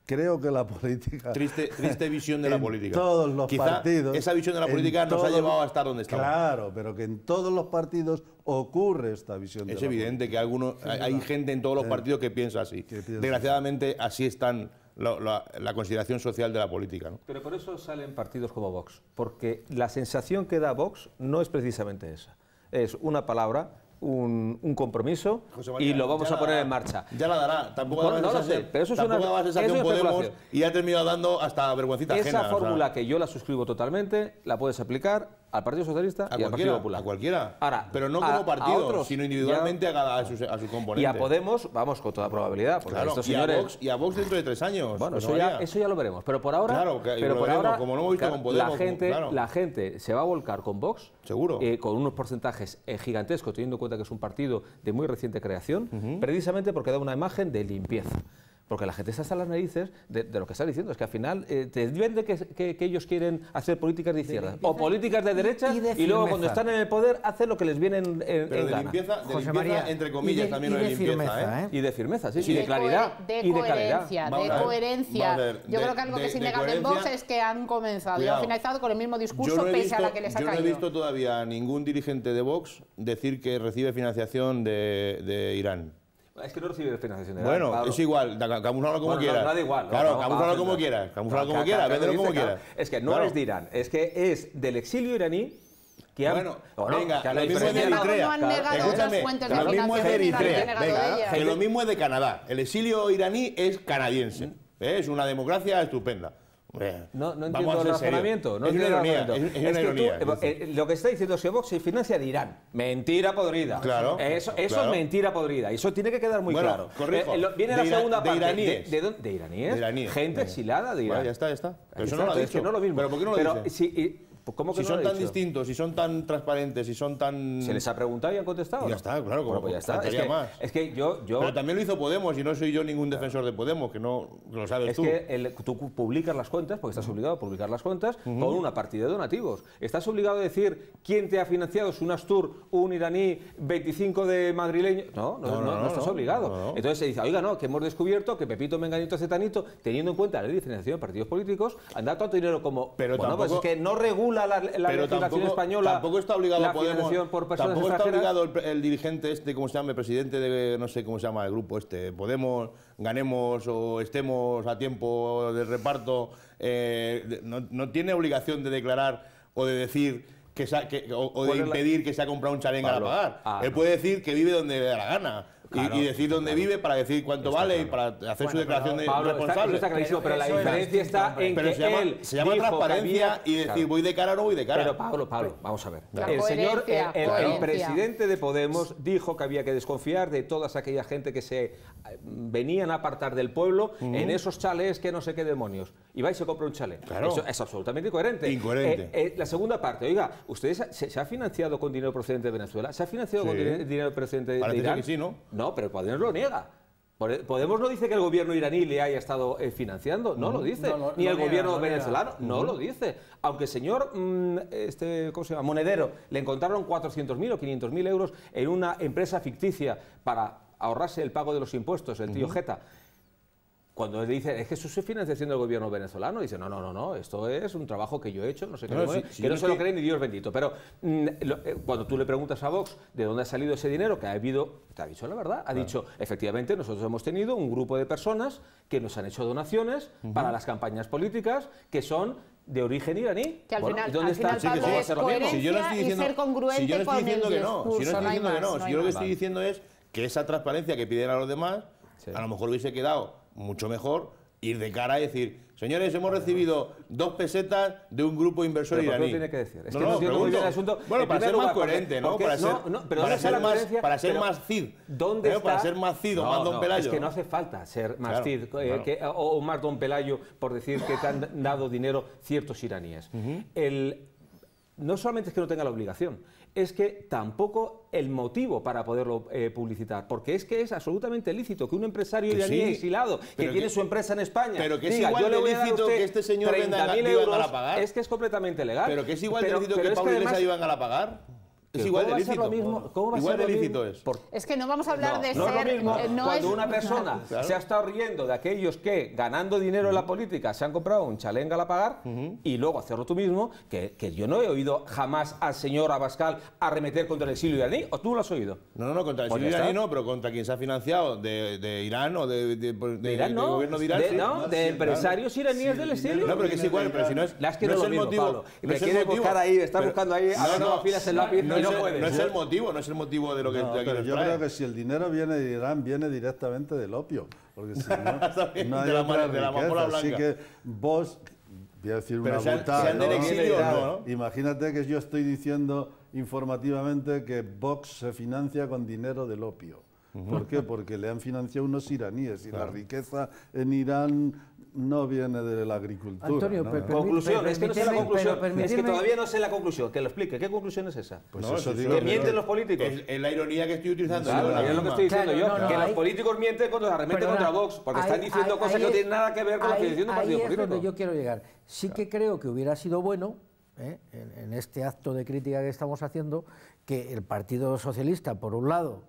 Creo que la política... Triste, triste visión de la política. todos los partidos... Esa visión de la política nos ha llevado a estar donde estamos. Claro, pero que en todos los partidos ocurre esta visión. Es de evidente que algunos, hay, gente en todos los partidos que piensa así. Desgraciadamente así están la, consideración social de la política. Pero por eso salen partidos como Vox, porque la sensación que da Vox no es precisamente esa es una palabra un, compromiso y lo vamos a poner en marcha. Ya la dará, tampoco no lo sé, pero eso es una, Podemos y ha terminado dando hasta vergüencita Esa fórmula que yo la suscribo totalmente, la puedes aplicar al Partido Socialista y al Partido Popular. A cualquiera. pero no como partido, sino individualmente ya, a, su a sus componentes. Y a Podemos, vamos con toda probabilidad. Porque señores... y, a Vox, dentro de tres años. Bueno, eso ya, eso, ya, lo veremos. Pero por ahora, pero por ahora como no hemos con Podemos, la gente, la gente se va a volcar con Vox. Seguro. Eh, con unos porcentajes eh, gigantescos, teniendo en cuenta que es un partido de muy reciente creación, precisamente porque da una imagen de limpieza. Porque la gente está hasta las narices de, lo que está diciendo. Es que al final eh, te vende que, ellos quieren hacer políticas de izquierda o políticas de derecha y, luego cuando están en el poder hacen lo que les viene en, limpieza, entre comillas, también de limpieza. ¿eh? ¿eh? Y de firmeza, sí, Y de, claridad. y de coherencia, de coherencia. Yo creo que algo que es innegable en Vox es que han comenzado y han finalizado con el mismo discurso pese a la que les ha caído. Yo no he visto todavía a ningún dirigente de Vox decir que recibe financiación de Irán. Es que no recibe financiación de Bueno, es igual, camuflalo como bueno, quiera. igual. Claro, no, como quiera, camuflalo como quiera, véndelo como quiera. Es que no les es de Irán, es que es del exilio iraní que ha. bueno, venga, que lo mismo es de Eritrea. lo mismo es de Eritrea. que lo mismo es de Canadá. El exilio iraní es canadiense. Mm. ¿eh? Es una democracia estupenda. No, no entiendo el razonamiento. es, una ironía, eh, eh, lo que está diciendo es Vox se financia de Irán. Mentira podrida. Claro. Eso, eso es mentira podrida. Eso tiene que quedar muy claro. Eh, viene la segunda parte. De, iraníes. Gente exilada de Irán. ya está, ya está. eso no lo ha Pero ¿por qué no lo pues, si son tan distintos, si son tan transparentes, si son tan... ¿Se les ha preguntado y han contestado? ya está, claro. Pues ya está. Es que, es que, yo, yo... Pero también lo hizo Podemos y no soy yo ningún defensor de Podemos, que no lo sabes tú. Es que tú publicas las cuentas, porque estás obligado a publicar las cuentas, con una partida de donativos. Estás obligado a decir quién te ha financiado, es un Astur, un iraní, 25 de madrileño... No, no, no, no, estás obligado. Entonces se dice, oiga, no, que hemos descubierto que Pepito Menganito Zetanito, teniendo en cuenta la ley de de partidos políticos, han dado tanto dinero como... Pero pues es que no regula la, pero tampoco, española. Tampoco está obligado Podemos. tampoco está obligado el, dirigente este, como se llama? El presidente de, no sé cómo se llama el grupo este, Podemos, ganemos o estemos a tiempo de reparto. Eh, no, no tiene obligación de declarar o de decir que, o, de impedir que se ha comprado un chalenga a pagar. Ah, Él puede decir que vive donde le da la gana y, decir dónde vive para decir cuánto vale y para hacer su declaración de Pablo, Está, clarísimo, pero la diferencia está en pero que se llama, él se llama transparencia y decir voy de cara o no voy de cara. Pero Pablo, Pablo, vamos a ver. El señor, el, presidente de Podemos dijo que había que desconfiar de todas aquella gente que se eh, venían a apartar del pueblo en esos chalés que no sé qué demonios. Y va y se compra un chalet. Eso es absolutamente incoherente. Incoherente. Eh, eh, la segunda parte, oiga, ¿ustedes se, ha financiado con dinero procedente de Venezuela? ¿Se ha financiado con dinero procedente de, Que sí, ¿no? no no, pero Podemos lo niega. E, Podemos no dice que el gobierno iraní le haya estado eh, financiando, no lo dice. Ni el gobierno venezolano, no lo dice. Aunque señor mm, este, llama? Monedero le encontraron 400.000 o 500.000 euros en una empresa ficticia para ahorrarse el pago de los impuestos, el tío Jeta cuando él dice, es que eso es financiación del gobierno venezolano, dice, no, no, no, no, esto es un trabajo que yo he hecho, no sé qué, es, que no se lo cree ni Dios bendito. Pero mm, eh, cuando tú le preguntas a Vox de dónde ha salido ese dinero, que ha habido, te ha dicho la verdad, ha dicho, efectivamente, nosotros hemos tenido un grupo de personas que nos han hecho donaciones para las campañas políticas, que son de origen iraní. Que ¿dónde al si yo no estoy diciendo, que no, si yo no estoy diciendo que no, yo lo que estoy diciendo es que esa transparencia que piden a los demás, a lo mejor hubiese quedado mucho mejor ir de cara y decir, señores, hemos recibido dos pesetas de un grupo inversor pero iraní. tiene que decir? Es que no, tiene entiendo muy el asunto. Bueno, para ser más coherente, ¿no? Para ser, para ser más, CID. ¿Dónde ¿eh? está? Para ser más CID o más Don Pelayo. Es que no hace falta ser más CID eh, o, más Don Pelayo por decir que te han dado dinero ciertos iraníes. el, no solamente es que no tenga la obligación, es que tampoco el motivo para poderlo eh, publicitar, porque es que es absolutamente lícito que un empresario ya aquí exilado, que tiene su empresa en España, pero que es yo le que este señor venda a pagar. es que es completamente legal. Pero que es igual de lícito que Pablo Iglesias iban a la pagar. Es igual ¿Cómo es. Es que no vamos a hablar de no ser... Eh, es cuando una persona se ha estado riendo de aquellos que, ganando dinero en la política, se han comprado un chalenga a pagar y luego hacerlo tú mismo, que, que, yo no he oído jamás al señor Abascal arremeter contra el exilio iraní, ¿o tú lo has oído? No, no, no, contra el pues exilio iraní no, pero contra quien se ha financiado de, de Irán o de, de, gobierno de Irán. De, no, de empresarios iraníes del exilio. No, pero que es igual, pero si no es... la no es el motivo. me quiere buscar ahí, está buscando ahí, a ver, no, filas la lápiz no, es, el motivo, no es el motivo de lo que no, pero Yo creo que si el dinero viene de Irán, viene directamente del opio. Porque si no, de la, Así que vos, voy a decir una se Imagínate que yo estoy diciendo informativamente que Vox se financia con dinero del opio. ¿Por qué? Porque le han financiado unos iraníes y la riqueza en Irán no viene de la agricultura. Antonio, conclusión, es que no sé la conclusión. es que todavía no sé la conclusión. Que lo explique. ¿Qué conclusión es esa? Pues eso que mienten los políticos. Es, la ironía que estoy utilizando. es lo que estoy diciendo yo. que los políticos mienten cuando se arremeten contra Vox, porque están diciendo cosas que no tienen nada que ver con lo que diciendo un partido político. es donde yo quiero llegar. Sí que creo que hubiera sido bueno ¿eh? En, en, este acto de crítica que estamos haciendo, que el Partido Socialista, por un lado,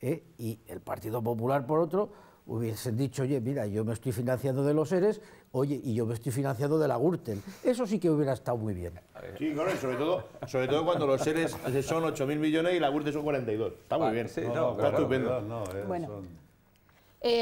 ¿eh? y el Partido Popular, por otro, hubiesen dicho, oye, mira, yo me estoy financiando de los seres, oye, y yo me estoy financiando de la Gürtel. Eso sí que hubiera estado muy bien. Sí, claro, sobre todo, cuando los seres son 8.000 millones y la Gürtel son 42. Está muy bien. Sí, está estupendo.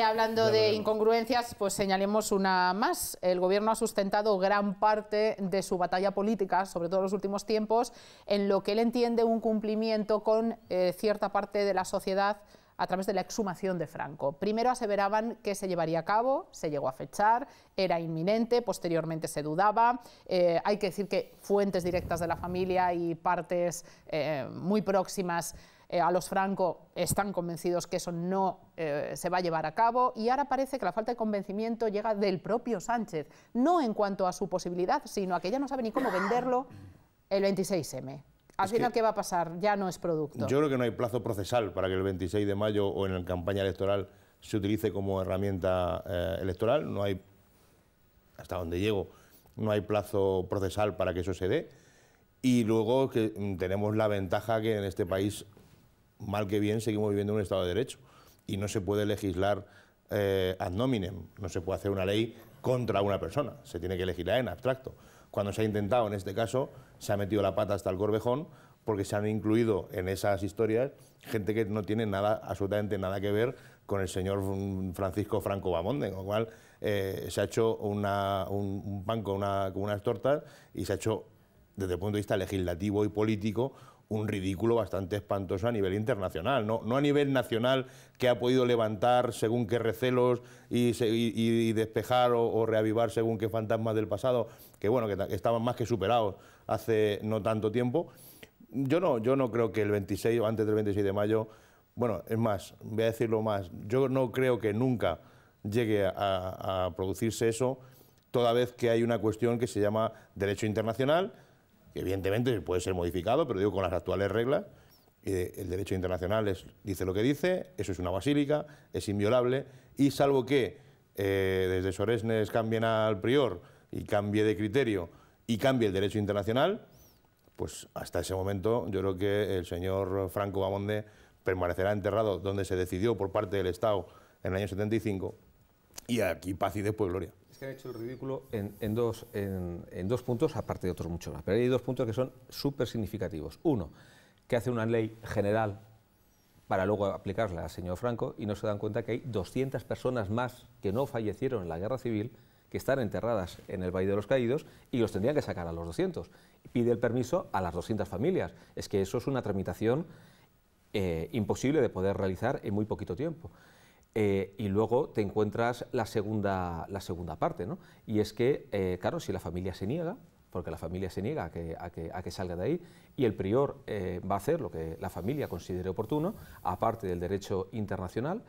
hablando de incongruencias, pues señalemos una más. El gobierno ha sustentado gran parte de su batalla política, sobre todo en los últimos tiempos, en lo que él entiende un cumplimiento con eh, cierta parte de la sociedad a través de la exhumación de Franco. Primero aseveraban que se llevaría a cabo, se llegó a fechar, era inminente, posteriormente se dudaba. Eh, hay que decir que fuentes directas de la familia y partes eh, muy próximas eh, a los Franco están convencidos que eso no se va a llevar a cabo y ahora parece que la falta de convencimiento llega del propio Sánchez, no en cuanto a su posibilidad, sino a que ya no sabe ni cómo venderlo el 26M. Así no ¿qué va a pasar? Ya no es producto. Yo creo que no hay plazo procesal para que el 26 de mayo o en la campaña electoral se utilice como herramienta eh, electoral. No hay, hasta donde llego, no hay plazo procesal para que eso se dé. Y luego que mm, tenemos la ventaja que en este país, mal que bien, seguimos viviendo en un Estado de Derecho y no se puede legislar eh, ad nominem, no se puede hacer una ley contra una persona, se tiene que legislar en abstracto. Cuando se ha intentado en este caso, se ha metido la pata hasta el corvejón porque se han incluido en esas historias gente que no tiene nada, absolutamente nada que ver con el señor Francisco Franco Bamonde, con lo cual eh, se ha hecho un, pan con, unas tortas y se ha hecho, desde el punto de vista legislativo y político, un ridículo bastante espantoso a nivel internacional, no, a nivel nacional que ha podido levantar según qué recelos y, despejar o, reavivar según qué fantasmas del pasado, que bueno, que estaban más que superados hace no tanto tiempo. Yo no, yo no creo que el 26 o antes del 26 de mayo, bueno, es más, voy a decirlo más, yo no creo que nunca llegue a, producirse eso, toda vez que hay una cuestión que se llama derecho internacional, que evidentemente puede ser modificado, pero digo con las actuales reglas, eh, el derecho internacional dice lo que dice, eso es una basílica, es inviolable, y salvo que eh, desde Soresnes cambien al prior y cambie de criterio y cambie el derecho internacional, pues hasta ese momento yo creo que el señor Franco Bamonde permanecerá enterrado donde se decidió por parte del Estado en el año 75 y aquí paz y después gloria. Es que han hecho el ridículo en, dos, en dos puntos, aparte de otros muchos más, pero hay dos puntos que son súper significativos. Uno, que hace una ley general para luego aplicarla al señor Franco y no se dan cuenta que hay 200 personas más que no fallecieron en la guerra civil que están enterradas en el Valle de los Caídos y los tendrían que sacar a los 200. Pide el permiso a las 200 familias. Es que eso es una tramitación eh, imposible de poder realizar en muy poquito tiempo. Eh, y luego te encuentras la segunda, la segunda parte, Y es que, eh, claro, si la familia se niega, porque la familia se niega a que, a que salga de ahí, y el prior va a hacer lo que la familia considere oportuno, aparte del derecho internacional,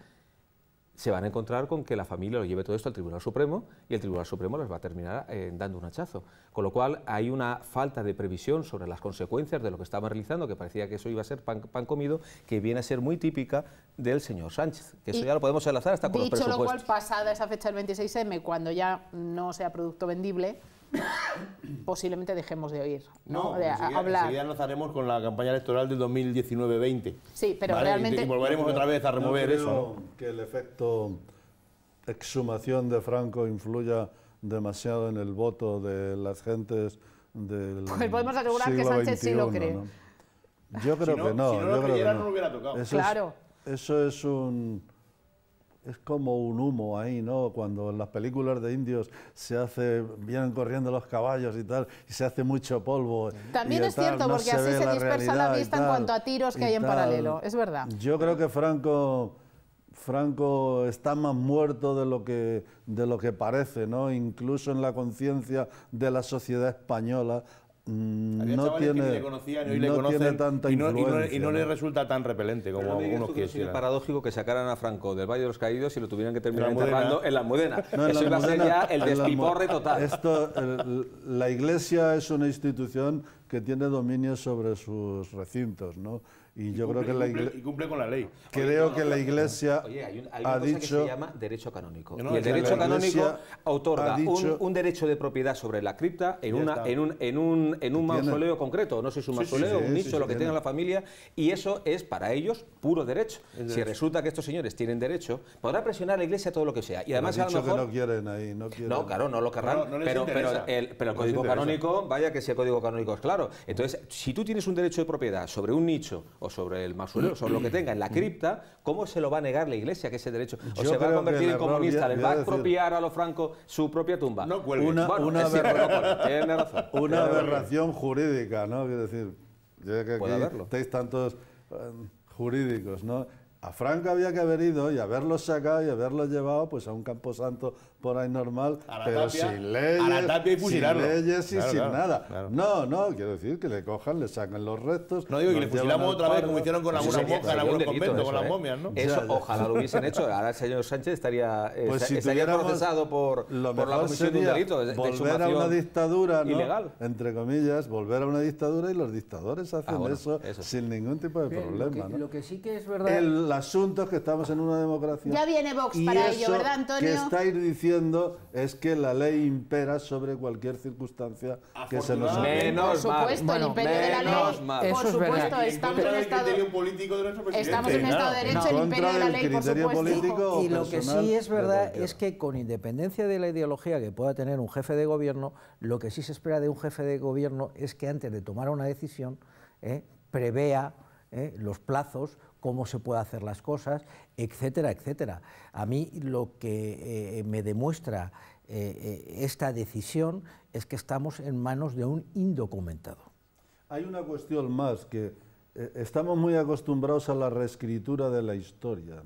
se van a encontrar con que la familia lo lleve todo esto al Tribunal Supremo y el Tribunal Supremo les va a terminar eh, dando un hachazo. Con lo cual hay una falta de previsión sobre las consecuencias de lo que estaban realizando, que parecía que eso iba a ser pan, comido, que viene a ser muy típica del señor Sánchez. Que eso ya lo podemos enlazar hasta con los Dicho lo cual, pasada esa fecha del 26M, cuando ya no sea producto vendible, posiblemente dejemos de oír. No, no de enseguida, hablar. Enseguida haremos con la campaña electoral del 2019-20. Sí, pero realmente. Y, volveremos otra vez a remover creo eso. que el efecto exhumación de Franco influya demasiado en el voto de las gentes del. Pues podemos asegurar que Sánchez sí lo cree. Yo creo que no. Si no lo no. lo hubiera tocado. claro. eso es un es como un humo ahí, ¿no? Cuando en las películas de indios se hace, vienen corriendo los caballos y tal, y se hace mucho polvo. También es cierto, porque así se dispersa la vista en cuanto a tiros que hay en paralelo, es verdad. Yo creo que Franco... Franco está más muerto de lo que, de lo que parece, ¿no? incluso en la conciencia de la sociedad española no tiene, no tiene tanta y, no, y, no, le resulta tan repelente como algunos quisieran. Es paradójico que sacaran a Franco del Valle de los Caídos y lo tuvieran que terminar enterrando en la mudena Eso iba a ser ya el despiporre total. Esto, la Iglesia es una institución que tiene dominio sobre sus recintos, ¿no? Y, yo creo que la iglesia. y cumple con la ley. Creo que la iglesia. Oye, hay, un, hay una ha cosa que se llama derecho canónico. y el derecho canónico otorga un, derecho de propiedad sobre la cripta en, una, en un, en un, en un mausoleo concreto. No sé si un mausoleo, un nicho, lo que tenga la familia. Y eso es para ellos puro derecho. Si resulta que estos señores tienen derecho, podrá presionar a la iglesia todo lo que sea. Y además, a lo mejor. no claro, no lo querrán. pero, pero, el, pero el código canónico, vaya que sea código canónico es claro. Entonces, si tú tienes un derecho de propiedad sobre un nicho sobre el mausoleo, sobre lo que tenga en la cripta, ¿cómo se lo va a negar la Iglesia que ese derecho? ¿O se va a convertir en comunista? le va a expropiar a los francos su propia tumba? No Una, una, aberración jurídica, ¿no? Quiero decir, ya que aquí estáis tantos em, jurídicos, ¿no? A Franco había que haber ido y haberlo sacado y haberlo llevado pues a un camposanto por ahí normal, pero sin leyes, y sin leyes y sin nada. No, no, quiero decir que le cojan, le sacan los restos. No digo que le fusilamos otra vez como hicieron con alguna algunas en algunos convento con las eh. momias, ¿no? Eso ojalá lo hubiesen hecho. Ahora el señor Sánchez estaría, eh, pues si estaría procesado por, por la comisión de un delito. volver a una dictadura, ¿no? Entre comillas, volver a una dictadura y los dictadores hacen ah, eso, sin ningún tipo de problema. lo que, sí que es verdad. El asunto es que estamos en una democracia. Ya viene Vox para ello, ¿verdad, Antonio? es que la ley impera sobre cualquier circunstancia que se nos menos Por supuesto, mal. el imperio de la ley. Por supuesto, estamos en, estado, de Estamos en Estado de Derecho, el imperio de la ley, por supuesto. Y lo que sí es verdad es que con independencia de la ideología que pueda tener un jefe de gobierno, lo que sí se espera de un jefe de gobierno es que antes de tomar una decisión eh, prevea eh, los plazos cómo se puede hacer las cosas, etcétera, etcétera. A mí lo que eh, me demuestra eh, eh, esta decisión es que estamos en manos de un indocumentado. Hay una cuestión más que estamos muy acostumbrados a la reescritura de la historia.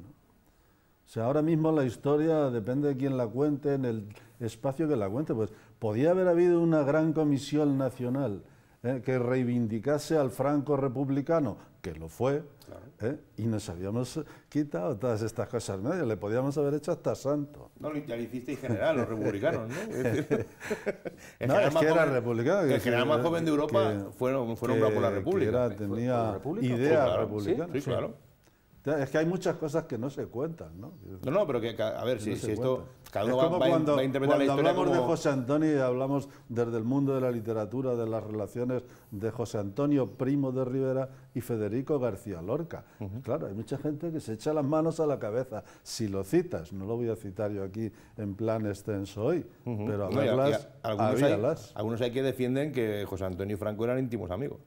O sea, ahora mismo la historia depende de quién la cuente, en el espacio que la cuente. Pues podía haber habido una gran comisión nacional ¿eh? que reivindicase al franco republicano, que lo fue, ¿eh? y nos habíamos quitado todas estas cosas medias, le podíamos haber hecho hasta santo. No, ya lo hicisteis general, los republicanos, ¿no? Es no, que era republicano. Que el general más joven de eh, Europa fueron fue, nombrado por la República. tenía idea republicana. sí, claro. Es que hay muchas cosas que no se cuentan, ¿no? No, no, pero que, a ver, si, esto. Cada uno es cuando, hablamos de José Antonio y hablamos desde el mundo de la literatura, de las relaciones de José Antonio, primo de Rivera, y Federico García Lorca. Claro, hay mucha gente que se echa las manos a la cabeza. Si lo citas, no lo voy a citar yo aquí en plan extenso hoy, pero a verlas, algunos, hay, algunos hay que defienden que José Antonio y Franco eran íntimos amigos.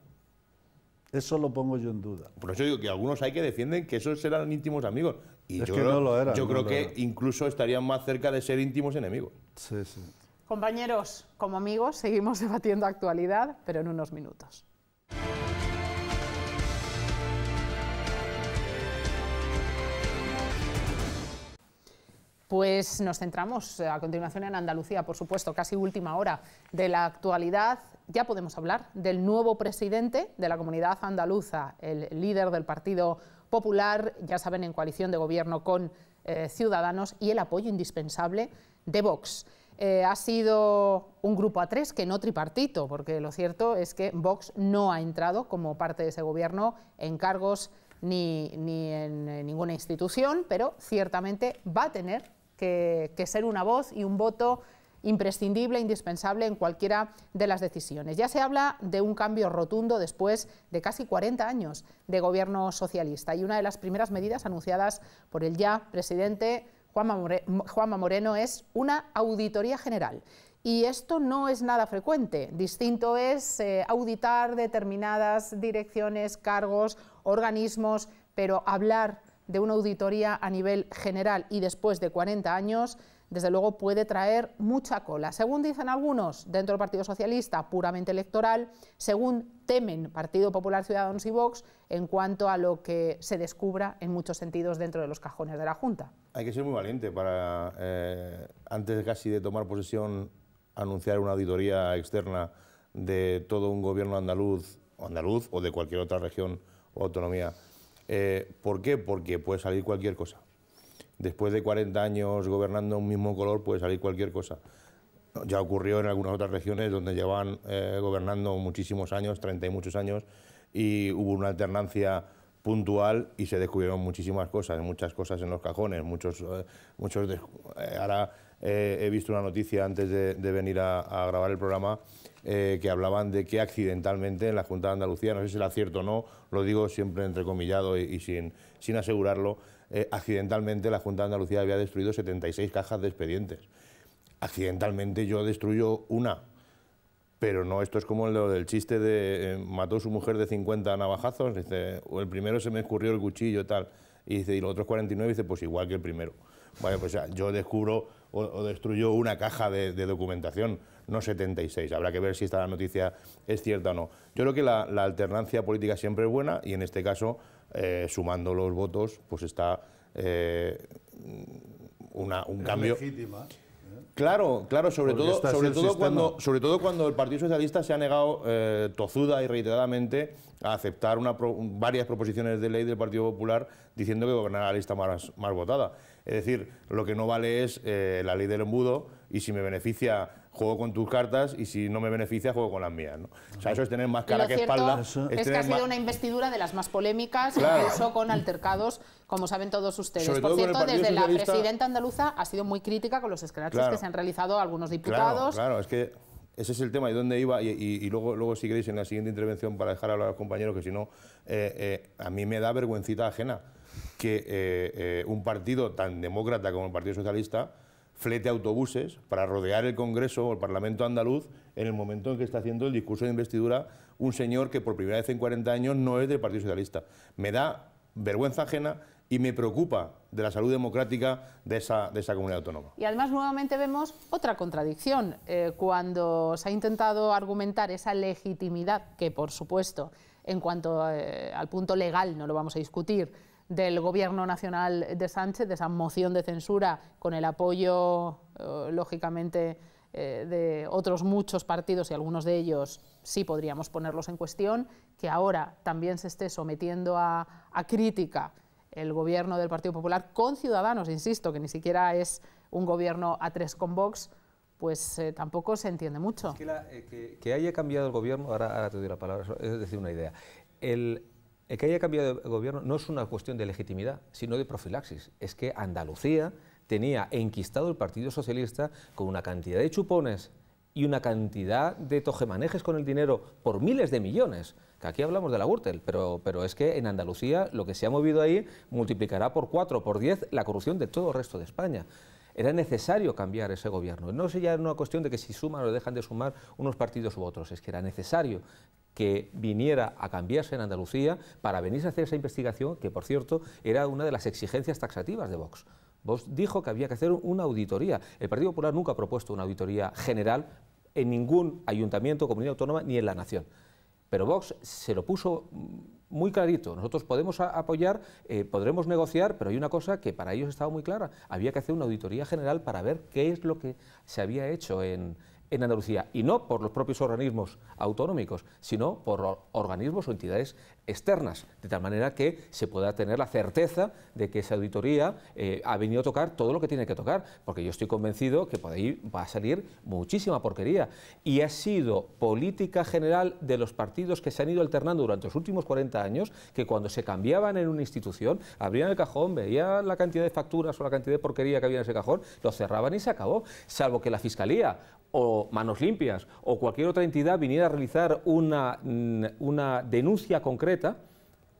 Eso lo pongo yo en duda. Por eso digo que algunos hay que defienden que esos eran íntimos amigos. Y yo creo, Yo creo que incluso estarían más cerca de ser íntimos enemigos. Compañeros, como amigos, seguimos debatiendo actualidad, pero en unos minutos. Pues nos centramos eh, a continuación en Andalucía, por supuesto, casi última hora de la actualidad. Ya podemos hablar del nuevo presidente de la comunidad andaluza, el líder del Partido Popular, ya saben, en coalición de gobierno con eh, Ciudadanos y el apoyo indispensable de Vox. Eh, ha sido un grupo a tres que no tripartito, porque lo cierto es que Vox no ha entrado como parte de ese gobierno en cargos ni, en eh, ninguna institución, pero ciertamente va a tener que, que ser una voz y un voto imprescindible, indispensable en cualquiera de las decisiones. Ya se habla de un cambio rotundo después de casi 40 años de gobierno socialista y una de las primeras medidas anunciadas por el ya presidente Juanma Moreno es una auditoría general y esto no es nada frecuente. Distinto es eh, auditar determinadas direcciones, cargos, organismos, pero hablar de una auditoría a nivel general y después de 40 años, desde luego puede traer mucha cola. Según dicen algunos dentro del Partido Socialista, puramente electoral, según temen Partido Popular Ciudadanos y Vox en cuanto a lo que se descubra en muchos sentidos dentro de los cajones de la Junta. Hay que ser muy valiente para, eh, antes casi de tomar posesión anunciar una auditoría externa de todo un gobierno andaluz, andaluz o de cualquier otra región o autonomía. Eh, ¿Por qué? Porque puede salir cualquier cosa. Después de 40 años gobernando un mismo color puede salir cualquier cosa. Ya ocurrió en algunas otras regiones donde llevan eh, gobernando muchísimos años, 30 y muchos años, y hubo una alternancia puntual y se descubrieron muchísimas cosas, muchas cosas en los cajones, muchos, eh, muchos ahora eh, he visto una noticia antes de, venir a, grabar el programa eh, que hablaban de que accidentalmente en la Junta de Andalucía, no sé si era cierto o no, lo digo siempre entrecomillado y, sin, sin asegurarlo, eh, accidentalmente la Junta de Andalucía había destruido 76 cajas de expedientes. Accidentalmente yo destruyo una, pero no, esto es como el del chiste de mató a su mujer de 50 navajazos, dice, o el primero se me escurrió el cuchillo tal, y dice, y los otros 49, dice, pues igual que el primero pues ya, yo descubro o, destruyó destruyo una caja de, documentación, no 76. Habrá que ver si esta noticia es cierta o no. Yo creo que la, alternancia política siempre es buena y en este caso, eh, sumando los votos, pues está eh, una, un cambio. Legítima. ¿eh? Claro, claro, sobre todo, sobre todo cuando, sobre todo cuando el Partido Socialista se ha negado eh, tozuda y reiteradamente a aceptar una varias proposiciones de ley del Partido Popular diciendo que gobernará la lista más, más votada. Es decir, lo que no vale es eh, la ley del embudo y si me beneficia juego con tus cartas y si no me beneficia, juego con las mías. eso es tener más cara que espalda. Es, que ha sido una investidura de las más polémicas, incluso con altercados, como saben todos ustedes. Por cierto, desde la presidenta andaluza ha sido muy crítica con los escrachos que se han realizado algunos diputados. Claro, claro, es que ese es el tema y dónde iba. Y, luego, luego, si queréis, en la siguiente intervención para dejar a los compañeros, que si no, eh, eh, a mí me da vergüencita ajena que eh, eh, un partido tan demócrata como el Partido Socialista flete autobuses para rodear el Congreso o el Parlamento andaluz en el momento en que está haciendo el discurso de investidura un señor que por primera vez en 40 años no es del Partido Socialista. Me da vergüenza ajena y me preocupa de la salud democrática de esa, comunidad autónoma. Y además nuevamente vemos otra contradicción eh, cuando se ha intentado argumentar esa legitimidad que, por supuesto, en cuanto al punto legal no lo vamos a discutir, del Gobierno Nacional de Sánchez, de esa moción de censura con el apoyo, eh, lógicamente, eh, de otros muchos partidos y algunos de ellos sí podríamos ponerlos en cuestión, que ahora también se esté sometiendo a, crítica el gobierno del Partido Popular con Ciudadanos, insisto, que ni siquiera es un gobierno a tres con Vox, pues eh, tampoco se entiende mucho. que, haya cambiado el gobierno, ahora, ahora te doy la palabra, es decir, una idea. El, el que haya cambiado de gobierno no es una cuestión de legitimidad, sino de profilaxis. Es que Andalucía tenía enquistado el Partido Socialista con una cantidad de chupones y una cantidad de tojemanejes con el dinero por miles de millones. Que aquí hablamos de la Gürtel, pero, es que en Andalucía lo que se ha movido ahí multiplicará por cuatro, por diez la corrupción de todo el resto de España. Era necesario cambiar ese gobierno. No sería una cuestión de que si suman o dejan de sumar unos partidos u otros, es que era necesario que viniera a cambiarse en Andalucía para venirse a hacer esa investigación, que por cierto era una de las exigencias taxativas de Vox. Vox dijo que había que hacer una auditoría. El Partido Popular nunca ha propuesto una auditoría general en ningún ayuntamiento, comunidad autónoma ni en la nación. Pero Vox se lo puso muy clarito. Nosotros podemos apoyar, eh, podremos negociar, pero hay una cosa que para ellos estaba muy clara. Había que hacer una auditoría general para ver qué es lo que se había hecho en, en Andalucía, y no por los propios organismos autonómicos, sino por organismos o entidades externas, de tal manera que se pueda tener la certeza de que esa auditoría eh, ha venido a tocar todo lo que tiene que tocar, porque yo estoy convencido que por ahí va a salir muchísima porquería. Y ha sido política general de los partidos que se han ido alternando durante los últimos 40 años, que cuando se cambiaban en una institución, abrían el cajón, veían la cantidad de facturas o la cantidad de porquería que había en ese cajón, lo cerraban y se acabó, salvo que la Fiscalía o Manos Limpias o cualquier otra entidad viniera a realizar mm, una, denuncia concreta,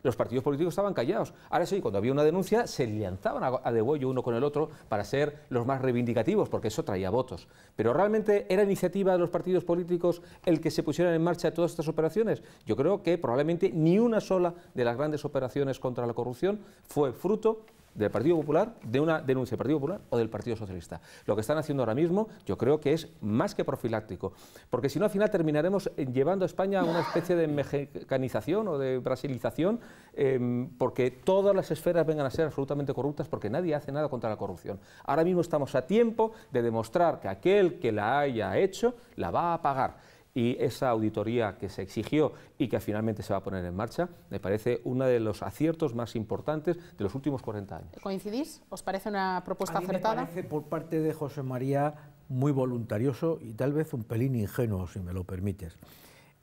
los partidos políticos estaban callados. Ahora sí, cuando había una denuncia, se lanzaban a, de uno con el otro para ser los más reivindicativos, porque eso traía votos. Pero realmente era iniciativa de los partidos políticos el que se pusieran en marcha todas estas operaciones. Yo creo que probablemente ni una sola de las grandes operaciones contra la corrupción fue fruto del Partido Popular, de una denuncia del Partido Popular o del Partido Socialista. Lo que están haciendo ahora mismo yo creo que es más que profiláctico, porque si no al final terminaremos eh, llevando a España a una especie de mexicanización o de brasilización, em, porque todas las esferas vengan a ser absolutamente corruptas porque nadie hace nada contra la corrupción. Ahora mismo estamos a tiempo de demostrar que aquel que la haya hecho la va a pagar y esa auditoría que se exigió y que finalmente se va a poner en marcha, me parece uno de los aciertos más importantes de los últimos 40 años. ¿Coincidís? ¿Os parece una propuesta acertada? Me parece por parte de José María muy voluntarioso y tal vez un pelín ingenuo, si me lo permites.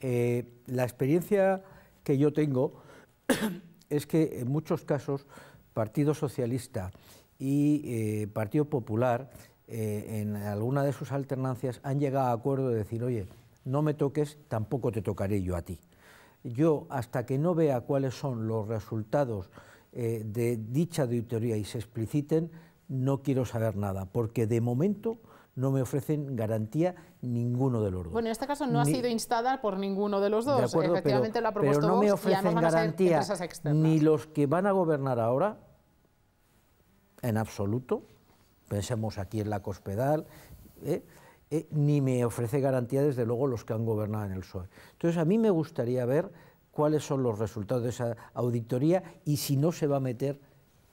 Eh, la experiencia que yo tengo es que en muchos casos Partido Socialista y eh, Partido Popular eh, en alguna de sus alternancias han llegado a acuerdo de decir, oye, no me toques, tampoco te tocaré yo a ti. Yo, hasta que no vea cuáles son los resultados eh, de dicha auditoría y se expliciten, no quiero saber nada, porque de momento no me ofrecen garantía ninguno de los dos. Bueno, en este caso no ha sido instada por ninguno de los dos. De acuerdo, Efectivamente pero, no me ofrecen garantía ni los que van a gobernar ahora, en absoluto. Pensemos aquí en la Cospedal. ¿eh? Eh, ni me ofrece garantía, desde luego, los que han gobernado en el PSOE. Entonces, a mí me gustaría ver cuáles son los resultados de esa auditoría y si no se va a meter